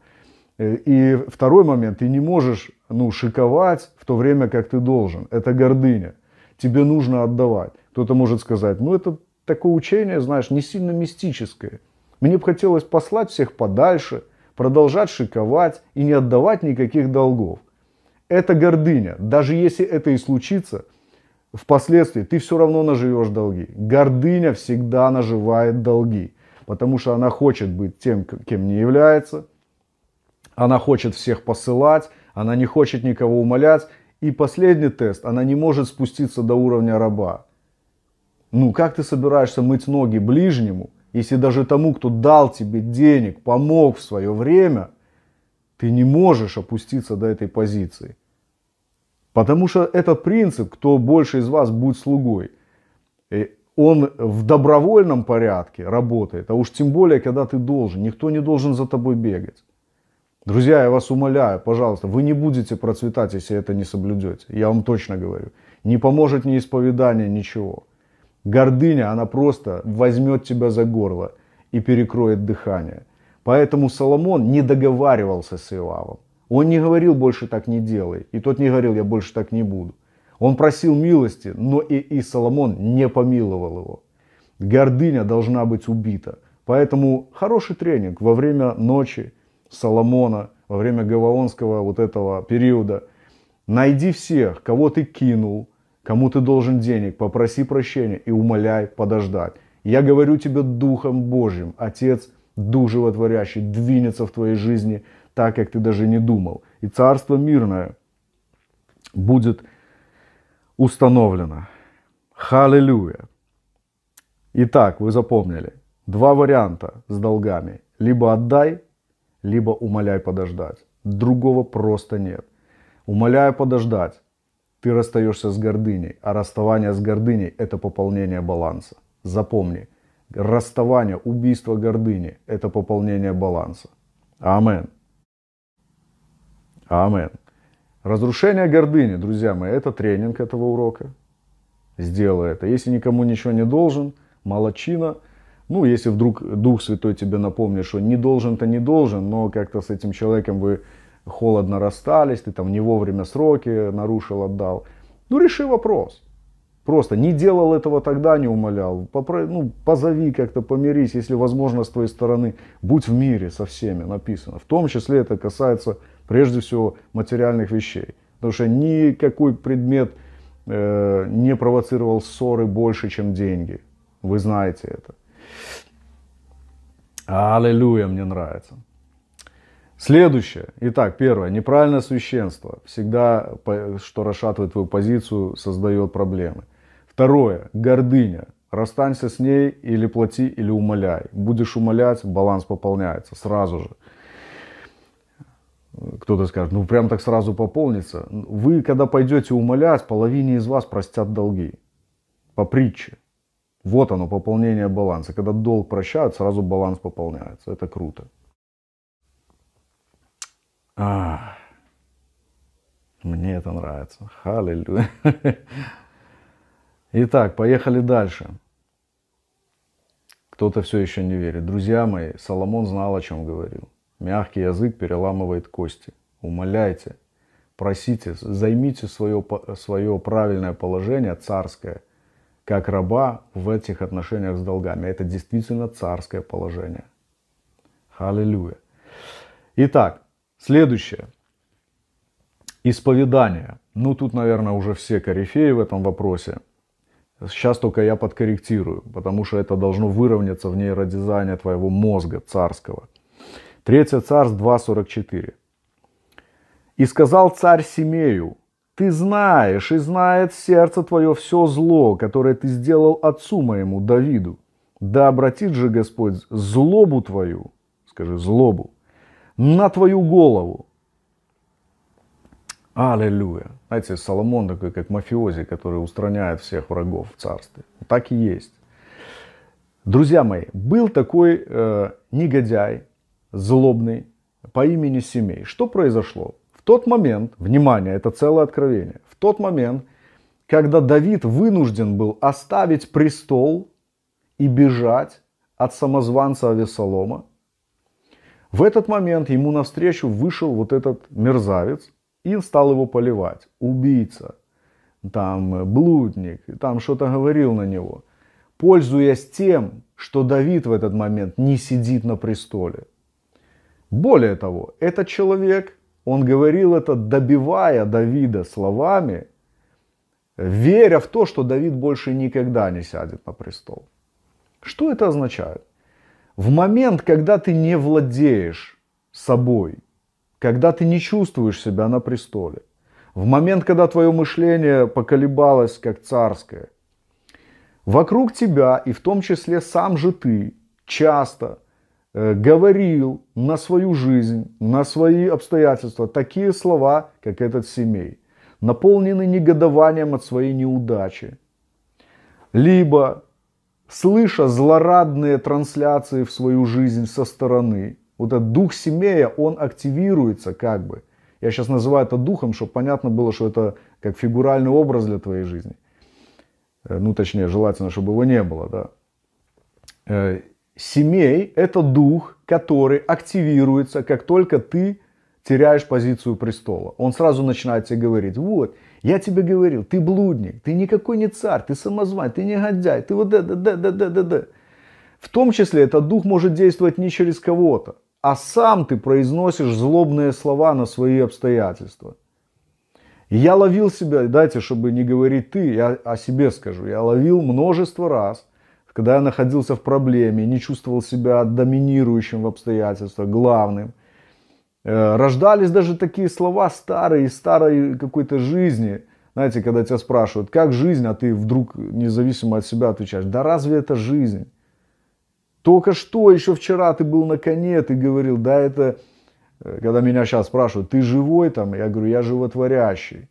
Э, и второй момент, ты не можешь ну, шиковать в то время, как ты должен. Это гордыня. Тебе нужно отдавать. Кто-то может сказать, ну это такое учение, знаешь, не сильно мистическое. Мне бы хотелось послать всех подальше, продолжать шиковать и не отдавать никаких долгов. Это гордыня. Даже если это и случится – впоследствии ты все равно наживешь долги. Гордыня всегда наживает долги, потому что она хочет быть тем, кем не является, она хочет всех посылать, она не хочет никого умолять. И последний тест, она не может спуститься до уровня раба. Ну как ты собираешься мыть ноги ближнему, если даже тому, кто дал тебе денег, помог в свое время, ты не можешь опуститься до этой позиции. Потому что этот принцип, кто больше из вас будет слугой, э, он в добровольном порядке работает, а уж тем более, когда ты должен. Никто не должен за тобой бегать. Друзья, я вас умоляю, пожалуйста, вы не будете процветать, если это не соблюдете. Я вам точно говорю. Не поможет ни исповедание, ничего. Гордыня, она просто возьмет тебя за горло и перекроет дыхание. Поэтому Соломон не договаривался с Иоавом. Он не говорил «больше так не делай», и тот не говорил «я больше так не буду». Он просил милости, но и, и Соломон не помиловал его. Гордыня должна быть убита. Поэтому хороший тренинг во время ночи Соломона, во время Гаваонского вот этого периода. Найди всех, кого ты кинул, кому ты должен денег, попроси прощения и умоляй подождать. Я говорю тебе Духом Божьим, Отец Дуживотворящий, двинется в твоей жизни – так, как ты даже не думал. И царство мирное будет установлено. Халилюя. Итак, вы запомнили. Два варианта с долгами. Либо отдай, либо умоляй подождать. Другого просто нет. Умоляя подождать. Ты расстаешься с гордыней, а расставание с гордыней – это пополнение баланса. Запомни, расставание, убийство гордыни – это пополнение баланса. Аминь. Амин. Разрушение гордыни, друзья мои, это тренинг этого урока. Сделай это. Если никому ничего не должен, молочина. Ну, если вдруг Дух Святой тебе напомнит, что не должен-то не должен, но как-то с этим человеком вы холодно расстались, ты там не вовремя сроки нарушил, отдал. Ну, реши вопрос. Просто не делал этого тогда, не умолял. Попро... Ну, позови как-то, помирись, если возможно с твоей стороны. Будь в мире со всеми, написано. В том числе это касается прежде всего материальных вещей. Потому что никакой предмет э, не провоцировал ссоры больше, чем деньги. Вы знаете это. Аллилуйя, мне нравится. Следующее. Итак, первое. Неправильное священство. Всегда, что расшатывает твою позицию, создает проблемы. Второе. Гордыня. Расстанься с ней или плати, или умоляй. Будешь умолять, баланс пополняется сразу же. Кто-то скажет, ну прям так сразу пополнится. Вы, когда пойдете умолять, половине из вас простят долги. По притче. Вот оно, пополнение баланса. Когда долг прощают, сразу баланс пополняется. Это круто. А, мне это нравится. Халилюя. Итак, поехали дальше. Кто-то все еще не верит. Друзья мои, Соломон знал, о чем говорил. Мягкий язык переламывает кости. Умоляйте, просите, займите свое, свое правильное положение, царское, как раба в этих отношениях с долгами. Это действительно царское положение. Аллилуйя. Итак, следующее. Исповедание. Ну, тут, наверное, уже все корифеи в этом вопросе. Сейчас только я подкорректирую, потому что это должно выровняться в нейродизайне твоего мозга царского – 3 Царств 2.44. «И сказал царь семею: ты знаешь и знает сердце твое все зло, которое ты сделал отцу моему Давиду. Да обратит же Господь злобу твою, скажи злобу, на твою голову. Аллилуйя. Знаете, Соломон такой, как мафиози, который устраняет всех врагов в царстве. Так и есть. Друзья мои, был такой э, негодяй, злобный по имени Семей. Что произошло? В тот момент, внимание, это целое откровение, в тот момент, когда Давид вынужден был оставить престол и бежать от самозванца Авесолома, в этот момент ему навстречу вышел вот этот мерзавец и стал его поливать. Убийца, там э, блудник, там что-то говорил на него. Пользуясь тем, что Давид в этот момент не сидит на престоле. Более того, этот человек, он говорил это, добивая Давида словами, веря в то, что Давид больше никогда не сядет на престол. Что это означает? В момент, когда ты не владеешь собой, когда ты не чувствуешь себя на престоле, в момент, когда твое мышление поколебалось как царское, вокруг тебя и в том числе сам же ты часто Э, говорил на свою жизнь, на свои обстоятельства такие слова, как этот семей, наполнены негодованием от своей неудачи. Либо, слыша злорадные трансляции в свою жизнь со стороны, вот этот дух семея, он активируется как бы. Я сейчас называю это духом, чтобы понятно было, что это как фигуральный образ для твоей жизни. Э, ну, точнее, желательно, чтобы его не было, да э, Семей – это дух, который активируется, как только ты теряешь позицию престола. Он сразу начинает тебе говорить, вот, я тебе говорил, ты блудник, ты никакой не царь, ты самозвань, ты негодяй, ты вот да да, да, да, да, да. В том числе этот дух может действовать не через кого-то, а сам ты произносишь злобные слова на свои обстоятельства. я ловил себя, дайте, чтобы не говорить ты, я о себе скажу, я ловил множество раз – когда я находился в проблеме, не чувствовал себя доминирующим в обстоятельствах, главным. Э, рождались даже такие слова старые, старой какой-то жизни. Знаете, когда тебя спрашивают, как жизнь, а ты вдруг независимо от себя отвечаешь, да разве это жизнь? Только что, еще вчера ты был на коне, ты говорил, да это, э, когда меня сейчас спрашивают, ты живой там? Я говорю, я животворящий,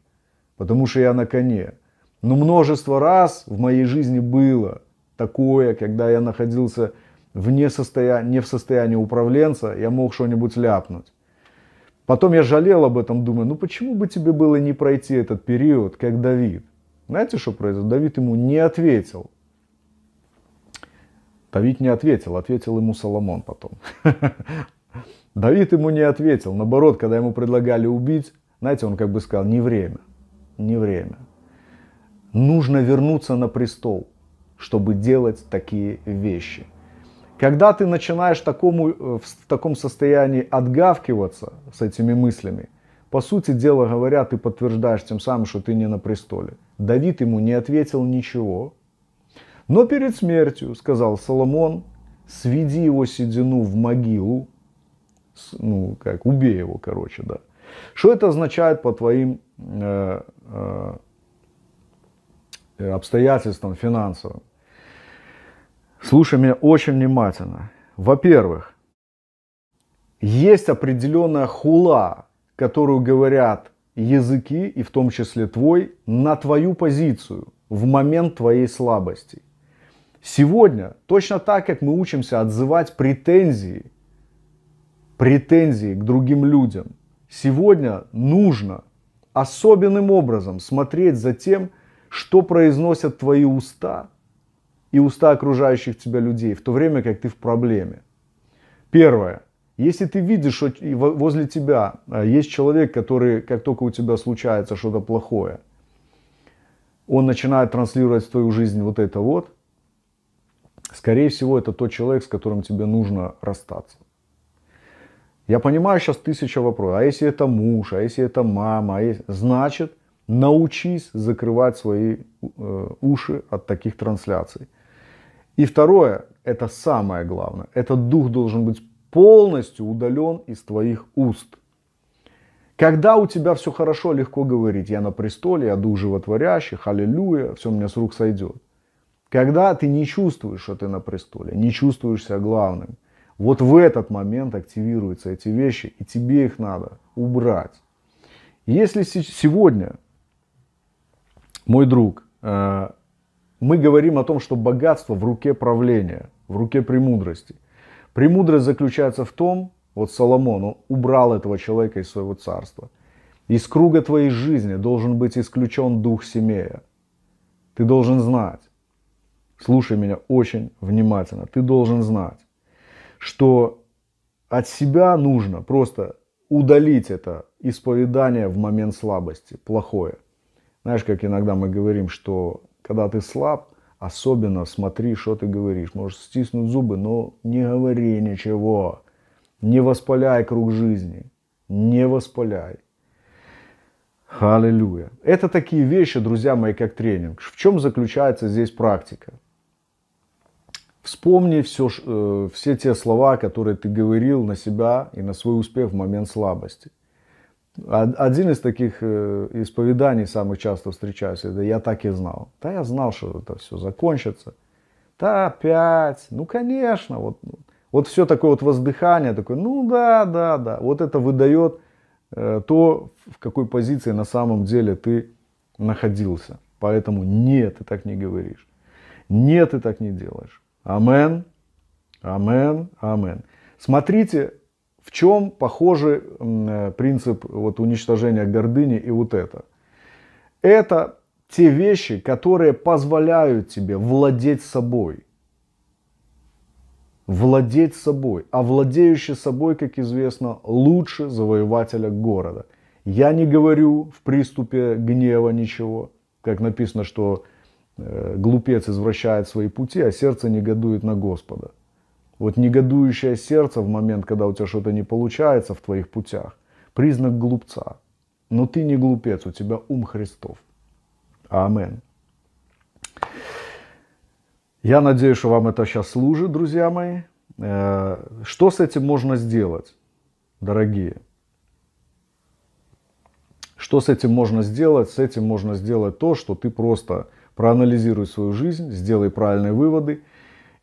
потому что я на коне. Но ну, множество раз в моей жизни было – такое, когда я находился вне состоя... не в состоянии управленца, я мог что-нибудь ляпнуть. Потом я жалел об этом, думаю, ну почему бы тебе было не пройти этот период, как Давид? Знаете, что произошло? Давид ему не ответил. Давид не ответил, ответил ему Соломон потом. Давид ему не ответил. Наоборот, когда ему предлагали убить, знаете, он как бы сказал, не время, не время. Нужно вернуться на престол чтобы делать такие вещи. Когда ты начинаешь такому, э, в таком состоянии отгавкиваться с этими мыслями, по сути дела говоря, ты подтверждаешь тем самым, что ты не на престоле. Давид ему не ответил ничего. Но перед смертью, сказал Соломон, сведи его седину в могилу, ну как, убей его, короче, да. Что это означает по твоим э, э, обстоятельствам финансовым? Слушай меня очень внимательно. Во-первых, есть определенная хула, которую говорят языки, и в том числе твой, на твою позицию в момент твоей слабости. Сегодня, точно так, как мы учимся отзывать претензии, претензии к другим людям, сегодня нужно особенным образом смотреть за тем, что произносят твои уста – и уста окружающих тебя людей, в то время как ты в проблеме. Первое. Если ты видишь, что возле тебя э, есть человек, который, как только у тебя случается что-то плохое, он начинает транслировать в твою жизнь вот это вот, скорее всего, это тот человек, с которым тебе нужно расстаться. Я понимаю сейчас тысяча вопросов. А если это муж, а если это мама, а если... значит, научись закрывать свои э, уши от таких трансляций. И второе, это самое главное, этот дух должен быть полностью удален из твоих уст. Когда у тебя все хорошо, легко говорить, я на престоле, я дух животворящих, аллилуйя, все у меня с рук сойдет. Когда ты не чувствуешь, что ты на престоле, не чувствуешь себя главным, вот в этот момент активируются эти вещи, и тебе их надо убрать. Если сегодня, мой друг, э, мы говорим о том, что богатство в руке правления, в руке премудрости. Премудрость заключается в том, вот Соломон, он убрал этого человека из своего царства. Из круга твоей жизни должен быть исключен дух Семея. Ты должен знать, слушай меня очень внимательно, ты должен знать, что от себя нужно просто удалить это исповедание в момент слабости, плохое. Знаешь, как иногда мы говорим, что когда ты слаб, особенно смотри, что ты говоришь. Можешь стиснуть зубы, но не говори ничего. Не воспаляй круг жизни. Не воспаляй. Аллилуйя. Это такие вещи, друзья мои, как тренинг. В чем заключается здесь практика? Вспомни все, э, все те слова, которые ты говорил на себя и на свой успех в момент слабости. Один из таких э, исповеданий самых часто встречаюсь, это я так и знал. Да я знал, что это все закончится. Да опять, ну конечно, вот, ну». вот все такое вот воздыхание, такое, ну да, да, да. Вот это выдает э, то, в какой позиции на самом деле ты находился. Поэтому нет, ты так не говоришь. Нет, ты так не делаешь. Амен, амен, амен. Смотрите, в чем похожи э, принцип вот, уничтожения гордыни и вот это? Это те вещи, которые позволяют тебе владеть собой. Владеть собой. А владеющий собой, как известно, лучше завоевателя города. Я не говорю в приступе гнева ничего. Как написано, что э, глупец извращает свои пути, а сердце негодует на Господа. Вот негодующее сердце в момент, когда у тебя что-то не получается в твоих путях, признак глупца. Но ты не глупец, у тебя ум Христов. Амен. Я надеюсь, что вам это сейчас служит, друзья мои. Э, что с этим можно сделать, дорогие? Что с этим можно сделать? С этим можно сделать то, что ты просто проанализируй свою жизнь, сделай правильные выводы –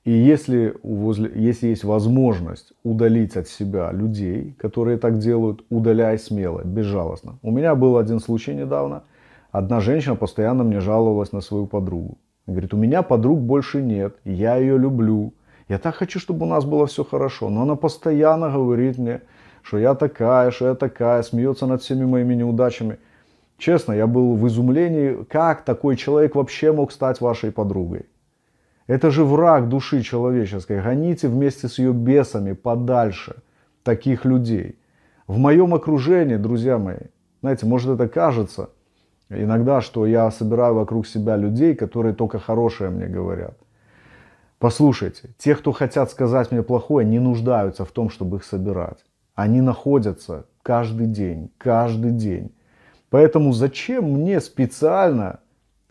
и если, возле, если есть возможность удалить от себя людей, которые так делают, удаляй смело, безжалостно. У меня был один случай недавно. Одна женщина постоянно мне жаловалась на свою подругу. Она говорит, у меня подруг больше нет, я ее люблю. Я так хочу, чтобы у нас было все хорошо. Но она постоянно говорит мне, что я такая, что я такая, смеется над всеми моими неудачами. Честно, я был в изумлении, как такой человек вообще мог стать вашей подругой. Это же враг души человеческой. Гоните вместе с ее бесами подальше таких людей. В моем окружении, друзья мои, знаете, может это кажется иногда, что я собираю вокруг себя людей, которые только хорошее мне говорят. Послушайте, те, кто хотят сказать мне плохое, не нуждаются в том, чтобы их собирать. Они находятся каждый день, каждый день. Поэтому зачем мне специально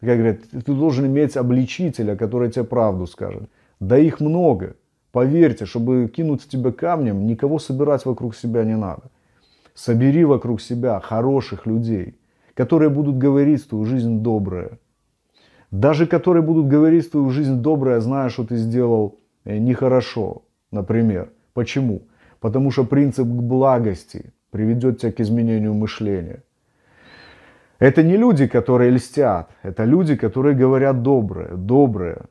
как говорят, ты должен иметь обличителя, который тебе правду скажет. Да их много. Поверьте, чтобы кинуть в тебя камнем, никого собирать вокруг себя не надо. Собери вокруг себя хороших людей, которые будут говорить, что жизнь добрая. Даже которые будут говорить, что твою жизнь добрая, зная, что ты сделал э, нехорошо, например. Почему? Потому что принцип благости приведет тебя к изменению мышления. Это не люди, которые льстят, это люди, которые говорят доброе, доброе.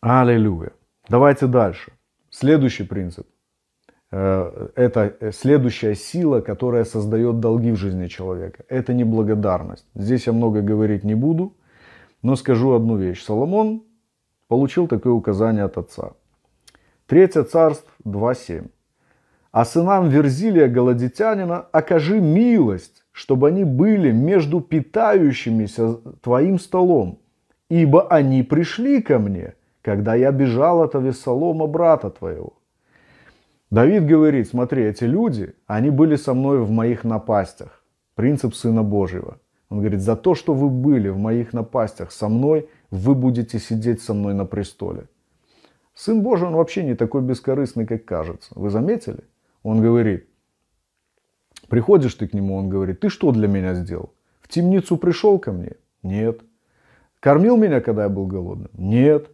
Аллилуйя. Давайте дальше. Следующий принцип. Э, это следующая сила, которая создает долги в жизни человека. Это неблагодарность. Здесь я много говорить не буду, но скажу одну вещь. Соломон получил такое указание от отца. Третье царств 2.7. «А сынам Верзилия Голодитянина окажи милость, чтобы они были между питающимися твоим столом. Ибо они пришли ко мне, когда я бежал от Авессалома брата твоего. Давид говорит, смотри, эти люди, они были со мной в моих напастях. Принцип Сына Божьего. Он говорит, за то, что вы были в моих напастях со мной, вы будете сидеть со мной на престоле. Сын Божий, он вообще не такой бескорыстный, как кажется. Вы заметили? Он говорит, Приходишь ты к нему, он говорит, ты что для меня сделал? В темницу пришел ко мне? Нет. Кормил меня, когда я был голодным? Нет.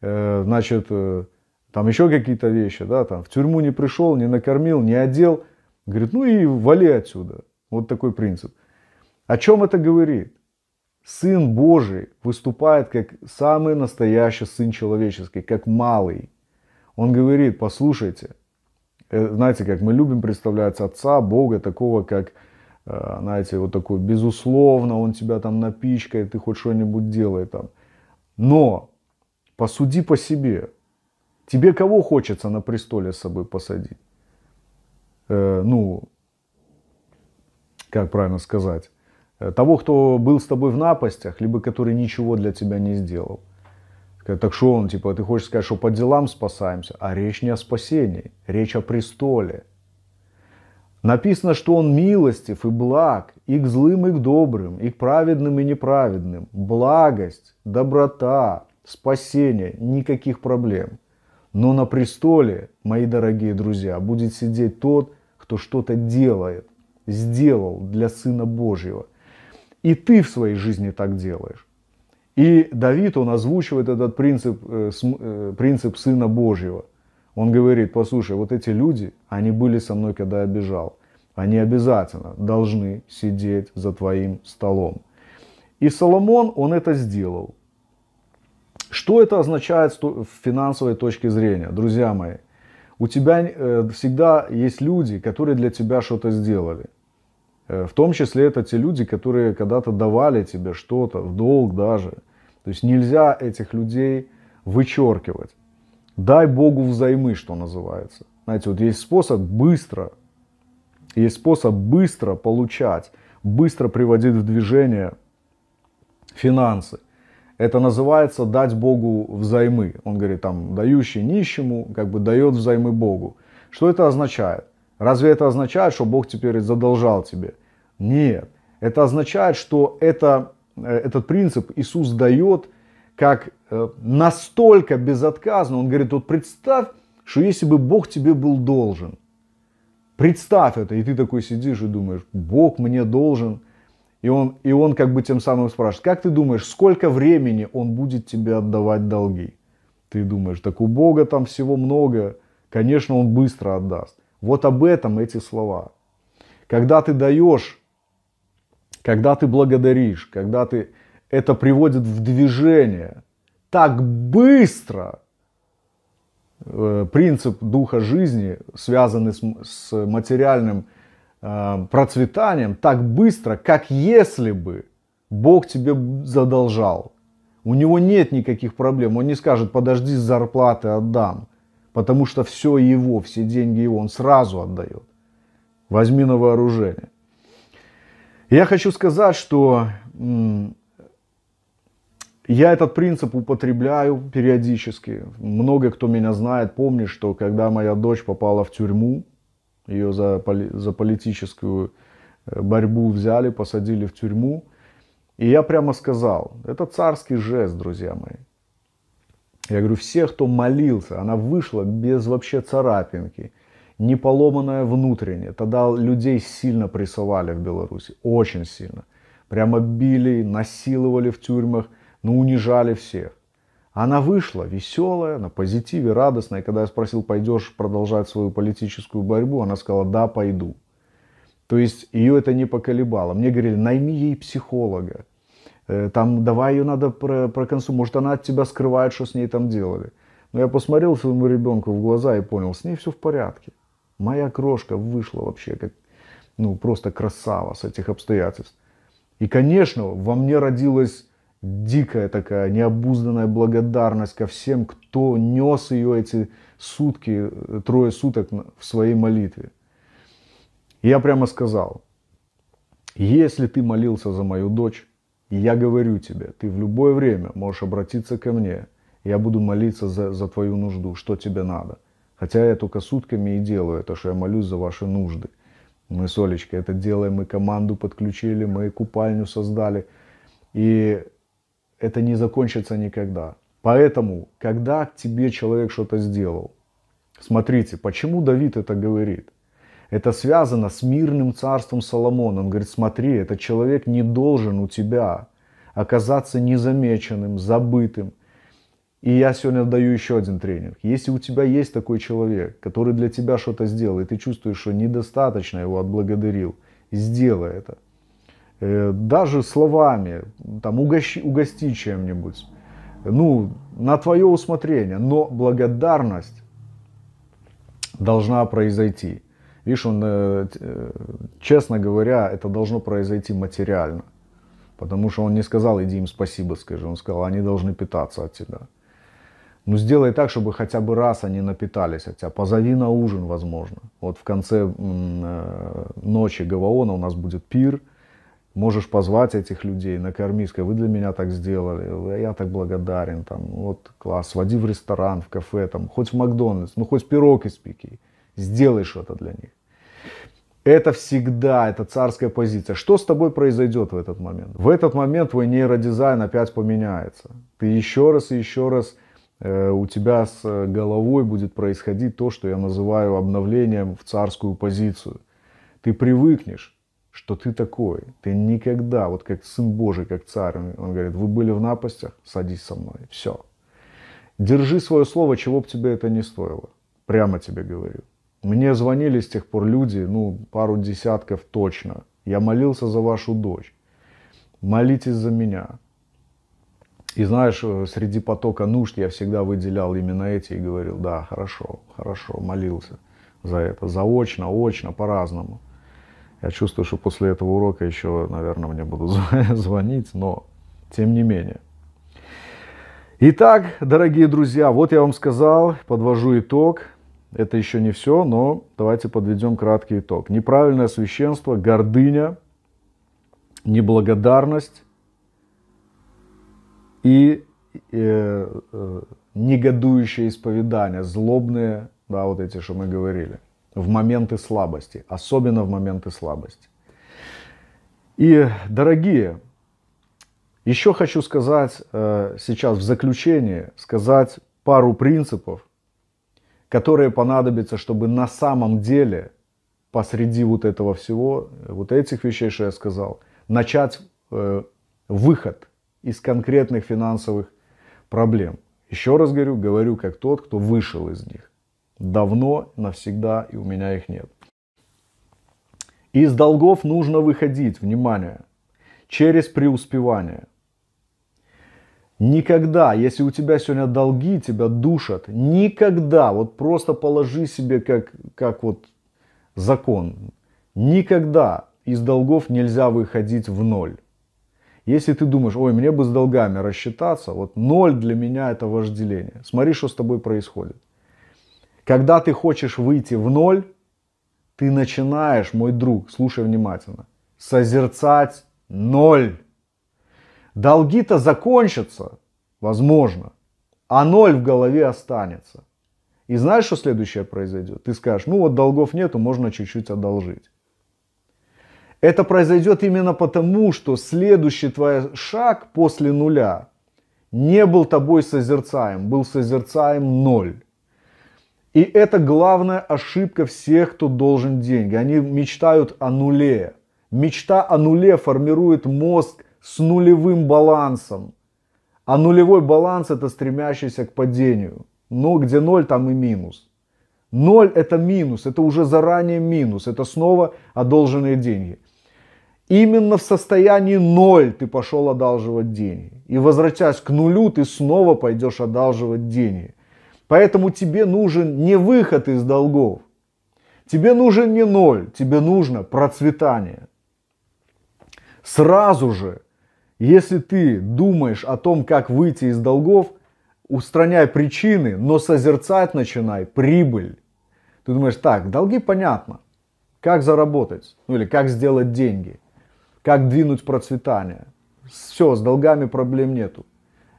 Э, значит, э, там еще какие-то вещи, да, там в тюрьму не пришел, не накормил, не одел. Говорит, ну и вали отсюда. Вот такой принцип. О чем это говорит? Сын Божий выступает как самый настоящий сын человеческий, как малый. Он говорит, послушайте, Э, знаете, как мы любим представлять Отца, Бога, такого, как, э, знаете, вот такой, безусловно, Он тебя там напичкает, ты хоть что-нибудь делай там. Но посуди по себе. Тебе кого хочется на престоле с собой посадить? Э, ну, как правильно сказать? Э, того, кто был с тобой в напастях, либо который ничего для тебя не сделал. Э, так что он, типа, ты хочешь сказать, что по делам спасаемся? А речь не о спасении, речь о престоле. Написано, что он милостив и благ, и к злым, и к добрым, и к праведным, и неправедным. Благость, доброта, спасение, никаких проблем. Но на престоле, мои дорогие друзья, будет сидеть тот, кто что-то делает, сделал для Сына Божьего. И ты в своей жизни так делаешь. И Давид, он озвучивает этот принцип, э, э, принцип Сына Божьего. Он говорит, послушай, вот эти люди, они были со мной, когда я бежал. Они обязательно должны сидеть за твоим столом. И Соломон, он это сделал. Что это означает в финансовой точке зрения, друзья мои? У тебя э, всегда есть люди, которые для тебя что-то сделали. В том числе это те люди, которые когда-то давали тебе что-то, в долг даже. То есть нельзя этих людей вычеркивать. Дай Богу взаймы, что называется. Знаете, вот есть способ быстро, есть способ быстро получать, быстро приводить в движение финансы. Это называется дать Богу взаймы. Он говорит, там, дающий нищему, как бы дает взаймы Богу. Что это означает? Разве это означает, что Бог теперь задолжал тебе? Нет. Это означает, что это Э, этот принцип Иисус дает как э, настолько безотказно. Он говорит, вот представь, что если бы Бог тебе был должен, представь это, и ты такой сидишь и думаешь, Бог мне должен, и он, и он как бы тем самым спрашивает, как ты думаешь, сколько времени он будет тебе отдавать долги? Ты думаешь, так у Бога там всего много, конечно, он быстро отдаст. Вот об этом эти слова. Когда ты даешь когда ты благодаришь, когда ты это приводит в движение так быстро, э, принцип духа жизни, связанный с, материальным э, процветанием, так быстро, как если бы Бог тебе задолжал. У него нет никаких проблем. Он не скажет, подожди, зарплаты отдам. Потому что все его, все деньги его, он сразу отдает. Возьми на вооружение. Я хочу сказать, что я этот принцип употребляю периодически. Много кто меня знает, помнит, что когда моя дочь попала в тюрьму, ее за, за политическую э, борьбу взяли, посадили в тюрьму. И я прямо сказал, это царский жест, друзья мои. Я говорю, все, кто молился, она вышла без вообще царапинки не поломанная внутренне. Тогда людей сильно прессовали в Беларуси, очень сильно. Прямо били, насиловали в тюрьмах, но ну, унижали всех. Она вышла веселая, на позитиве, радостная. когда я спросил, пойдешь продолжать свою политическую борьбу, она сказала, да, пойду. То есть ее это не поколебало. Мне говорили, найми ей психолога. Э, там, давай ее надо про про проконсумировать. Может, она от тебя скрывает, что с ней там делали. Но я посмотрел своему ребенку в глаза и понял, с ней все в порядке. Моя крошка вышла вообще как, ну, просто красава с этих обстоятельств. И, конечно, во мне родилась дикая такая необузданная благодарность ко всем, кто нес ее эти сутки, трое суток в своей молитве. я прямо сказал, если ты молился за мою дочь, я говорю тебе, ты в любое время можешь обратиться ко мне, я буду молиться за, за твою нужду, что тебе надо – Хотя я только сутками и делаю это, что я молюсь за ваши нужды. Мы с Олечкой это делаем, мы команду подключили, мы купальню создали. И это не закончится никогда. Поэтому, когда к тебе человек что-то сделал, смотрите, почему Давид это говорит? Это связано с мирным царством Соломона. Он говорит, смотри, этот человек не должен у тебя оказаться незамеченным, забытым. И я сегодня даю еще один тренинг. Если у тебя есть такой человек, который для тебя что-то сделал, и ты чувствуешь, что недостаточно его отблагодарил, сделай это. Э, даже словами, там, угощи, угости чем-нибудь. Ну, на твое усмотрение. Но благодарность должна произойти. Видишь, он, э, э, честно говоря, это должно произойти материально. Потому что он не сказал, иди им спасибо скажи. Он сказал, они должны питаться от тебя. Ну, сделай так, чтобы хотя бы раз они напитались от а тебя. Позови на ужин, возможно. Вот в конце э, ночи Гаваона у нас будет пир. Можешь позвать этих людей, накорми, сказать, вы для меня так сделали, я так благодарен, там, вот класс, води в ресторан, в кафе, там, хоть в Макдональдс, ну хоть пирог испеки, сделай что-то для них. Это всегда, это царская позиция. Что с тобой произойдет в этот момент? В этот момент твой нейродизайн опять поменяется. Ты еще раз и еще раз Э, у тебя с э, головой будет происходить то, что я называю обновлением в царскую позицию. Ты привыкнешь, что ты такой. Ты никогда, вот как Сын Божий, как царь, он, говорит, вы были в напастях, садись со мной, все. Держи свое слово, чего бы тебе это не стоило. Прямо тебе говорю. Мне звонили с тех пор люди, ну, пару десятков точно. Я молился за вашу дочь. Молитесь за меня. И знаешь, э, среди потока нужд я всегда выделял именно эти и говорил, да, хорошо, хорошо, молился за это, заочно, очно, по-разному. Я чувствую, что после этого урока еще, наверное, мне будут звонить, но тем не менее. Итак, дорогие друзья, вот я вам сказал, подвожу итог. Это еще не все, но давайте подведем краткий итог. Неправильное священство, гордыня, неблагодарность, и э, э, негодующее исповедание, злобные, да, вот эти, что мы говорили, в моменты слабости, особенно в моменты слабости. И, дорогие, еще хочу сказать э, сейчас в заключение, сказать пару принципов, которые понадобятся, чтобы на самом деле посреди вот этого всего, вот этих вещей, что я сказал, начать э, выход из конкретных финансовых проблем. Еще раз говорю, говорю как тот, кто вышел из них. Давно, навсегда, и у меня их нет. Из долгов нужно выходить, внимание, через преуспевание. Никогда, если у тебя сегодня долги, тебя душат, никогда, вот просто положи себе как, как вот закон, никогда из долгов нельзя выходить в ноль. Если ты думаешь, ой, мне бы с долгами рассчитаться, вот ноль для меня это вожделение. Смотри, что с тобой происходит. Когда ты хочешь выйти в ноль, ты начинаешь, мой друг, слушай внимательно, созерцать ноль. Долги-то закончатся, возможно, а ноль в голове останется. И знаешь, что следующее произойдет? Ты скажешь, ну вот долгов нету, можно чуть-чуть одолжить. Это произойдет именно потому, что следующий твой шаг после нуля не был тобой созерцаем, был созерцаем ноль. И это главная ошибка всех, кто должен деньги. Они мечтают о нуле. Мечта о нуле формирует мозг с нулевым балансом. А нулевой баланс это стремящийся к падению. Но где ноль, там и минус. Ноль это минус, это уже заранее минус, это снова одолженные деньги. Именно в состоянии ноль ты пошел одалживать деньги. И возвращаясь к нулю, ты снова пойдешь одалживать деньги. Поэтому тебе нужен не выход из долгов. Тебе нужен не ноль, тебе нужно процветание. Сразу же, если ты думаешь о том, как выйти из долгов, устраняй причины, но созерцать начинай прибыль. Ты думаешь, так, долги понятно. Как заработать? Ну или как сделать деньги – как двинуть процветание. Все, с долгами проблем нету.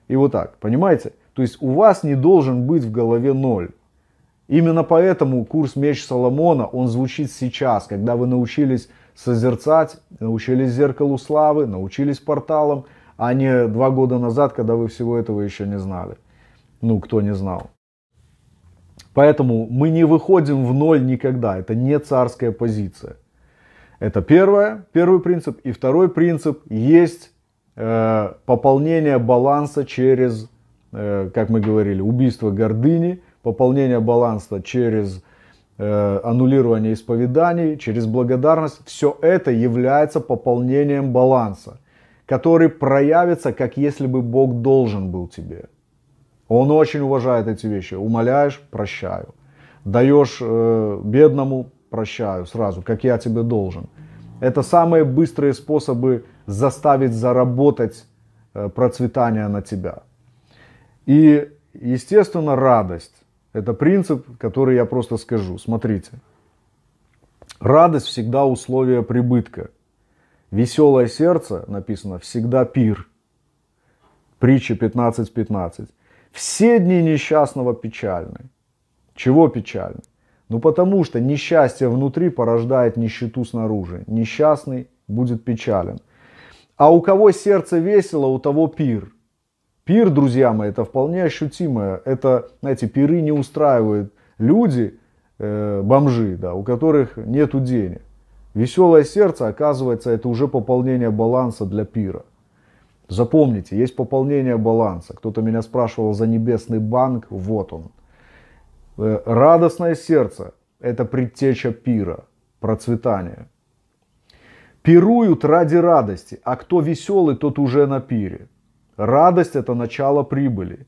И вот так, понимаете? То есть у вас не должен быть в голове ноль. Именно поэтому курс «Меч Соломона», он звучит сейчас, когда вы научились созерцать, научились зеркалу славы, научились порталам, а не два года назад, когда вы всего этого еще не знали. Ну, кто не знал. Поэтому мы не выходим в ноль никогда. Это не царская позиция. Это первое, первый принцип. И второй принцип есть э, пополнение баланса через, э, как мы говорили, убийство гордыни, пополнение баланса через э, аннулирование исповеданий, через благодарность. Все это является пополнением баланса, который проявится, как если бы Бог должен был тебе. Он очень уважает эти вещи. Умоляешь, прощаю. Даешь э, бедному, прощаю сразу, как я тебе должен. Это самые быстрые способы заставить заработать э, процветание на тебя. И, естественно, радость. Это принцип, который я просто скажу. Смотрите. Радость всегда условие прибытка. Веселое сердце, написано, всегда пир. Притча 15.15. 15. Все дни несчастного печальны. Чего печальны? Ну потому что несчастье внутри порождает нищету снаружи. Несчастный будет печален. А у кого сердце весело, у того пир. Пир, друзья мои, это вполне ощутимое. Это, знаете, пиры не устраивают люди, э, бомжи, да, у которых нету денег. Веселое сердце, оказывается, это уже пополнение баланса для пира. Запомните, есть пополнение баланса. Кто-то меня спрашивал за небесный банк, вот он. Э, радостное сердце – это предтеча пира, процветания. Пируют ради радости, а кто веселый, тот уже на пире. Радость – это начало прибыли.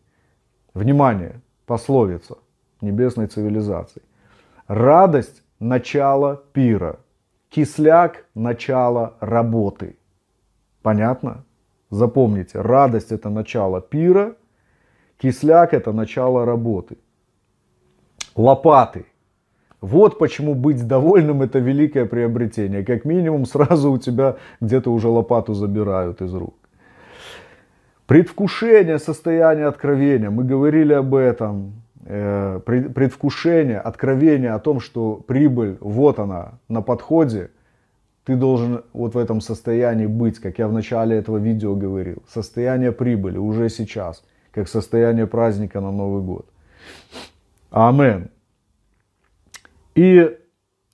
Внимание, пословица небесной цивилизации. Радость – начало пира. Кисляк – начало работы. Понятно? Запомните, радость – это начало пира, кисляк – это начало работы лопаты. Вот почему быть довольным это великое приобретение. Как минимум сразу у тебя где-то уже лопату забирают из рук. Предвкушение состояния откровения. Мы говорили об этом. Э, предвкушение, откровение о том, что прибыль, вот она, на подходе. Ты должен вот в этом состоянии быть, как я в начале этого видео говорил. Состояние прибыли уже сейчас, как состояние праздника на Новый год. Амен. И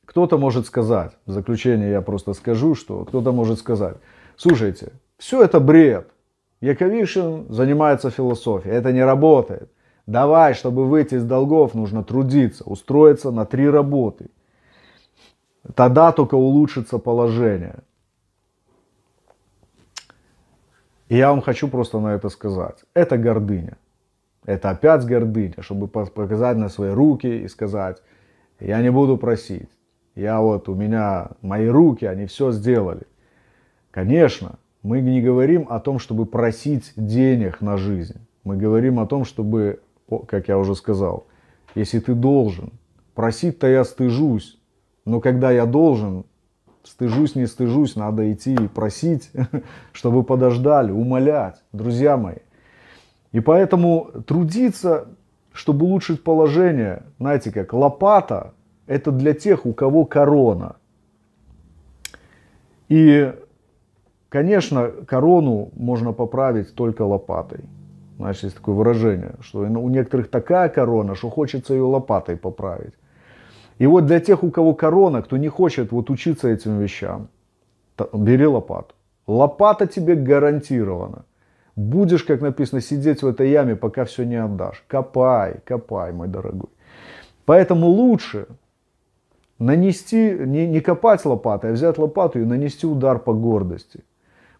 кто-то может сказать, в заключение я просто скажу, что кто-то может сказать, слушайте, все это бред. Яковишин занимается философией, это не работает. Давай, чтобы выйти из долгов, нужно трудиться, устроиться на три работы. Тогда только улучшится положение. И я вам хочу просто на это сказать. Это гордыня. Это опять гордыня, чтобы показать на свои руки и сказать, я не буду просить. Я вот, у меня, мои руки, они все сделали. Конечно, мы не говорим о том, чтобы просить денег на жизнь. Мы говорим о том, чтобы, как я уже сказал, если ты должен, просить-то я стыжусь, но когда я должен, стыжусь, не стыжусь, надо идти и просить, чтобы подождали, умолять. Друзья мои, и поэтому трудиться, чтобы улучшить положение, знаете как, лопата – это для тех, у кого корона. И, конечно, корону можно поправить только лопатой. Значит, есть такое выражение, что у некоторых такая корона, что хочется ее лопатой поправить. И вот для тех, у кого корона, кто не хочет вот учиться этим вещам, бери лопату. Лопата тебе гарантирована – Будешь, как написано, сидеть в этой яме, пока все не отдашь. Копай, копай, мой дорогой. Поэтому лучше нанести, не, не копать лопатой, а взять лопату и нанести удар по гордости,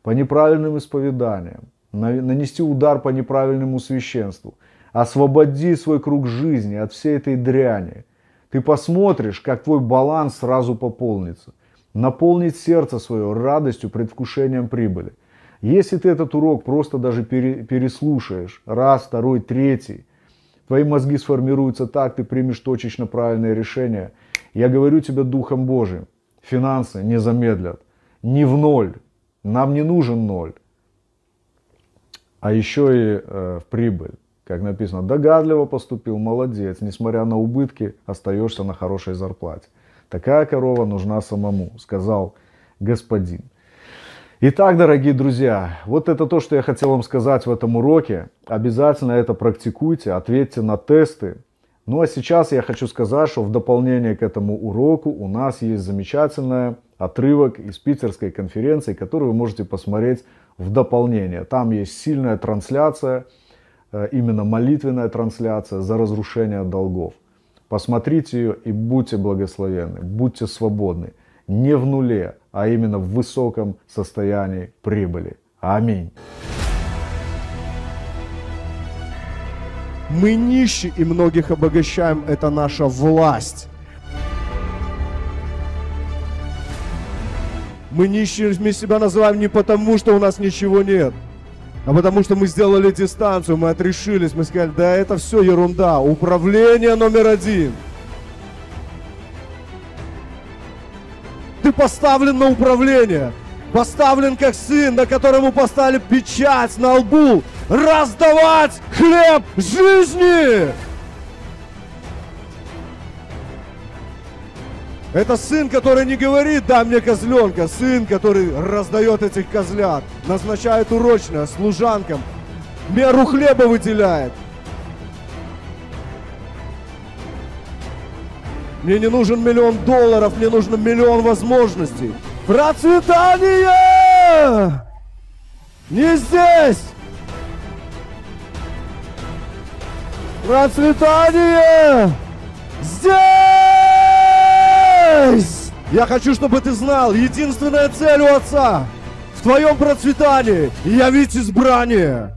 по неправильным исповеданиям, нанести удар по неправильному священству. Освободи свой круг жизни от всей этой дряни. Ты посмотришь, как твой баланс сразу пополнится. Наполнить сердце свое радостью, предвкушением прибыли – если ты этот урок просто даже переслушаешь, раз, второй, третий, твои мозги сформируются так, ты примешь точечно правильное решение. Я говорю тебе Духом Божиим, финансы не замедлят, не в ноль, нам не нужен ноль, а еще и э, в прибыль. Как написано, догадливо поступил, молодец, несмотря на убытки, остаешься на хорошей зарплате. Такая корова нужна самому, сказал господин. Итак, дорогие друзья, вот это то, что я хотел вам сказать в этом уроке. Обязательно это практикуйте, ответьте на тесты. Ну а сейчас я хочу сказать, что в дополнение к этому уроку у нас есть замечательный отрывок из питерской конференции, который вы можете посмотреть в дополнение. Там есть сильная трансляция, э, именно молитвенная трансляция за разрушение долгов. Посмотрите ее и будьте благословенны, будьте свободны, не в нуле, а именно в высоком состоянии прибыли. Аминь. Мы нищи и многих обогащаем, это наша власть. Мы нищими себя называем не потому, что у нас ничего нет, а потому что мы сделали дистанцию, мы отрешились, мы сказали, да это все ерунда, управление номер один – ты поставлен на управление. Поставлен как сын, на которому поставили печать на лбу. Раздавать хлеб жизни! Это сын, который не говорит, да мне козленка. Сын, который раздает этих козлят, назначает урочное служанкам, меру хлеба выделяет – Мне не нужен миллион долларов, мне нужен миллион возможностей. Процветание! Не здесь! Процветание! Здесь! Я хочу, чтобы ты знал, единственная цель у отца в твоем процветании явить избрание.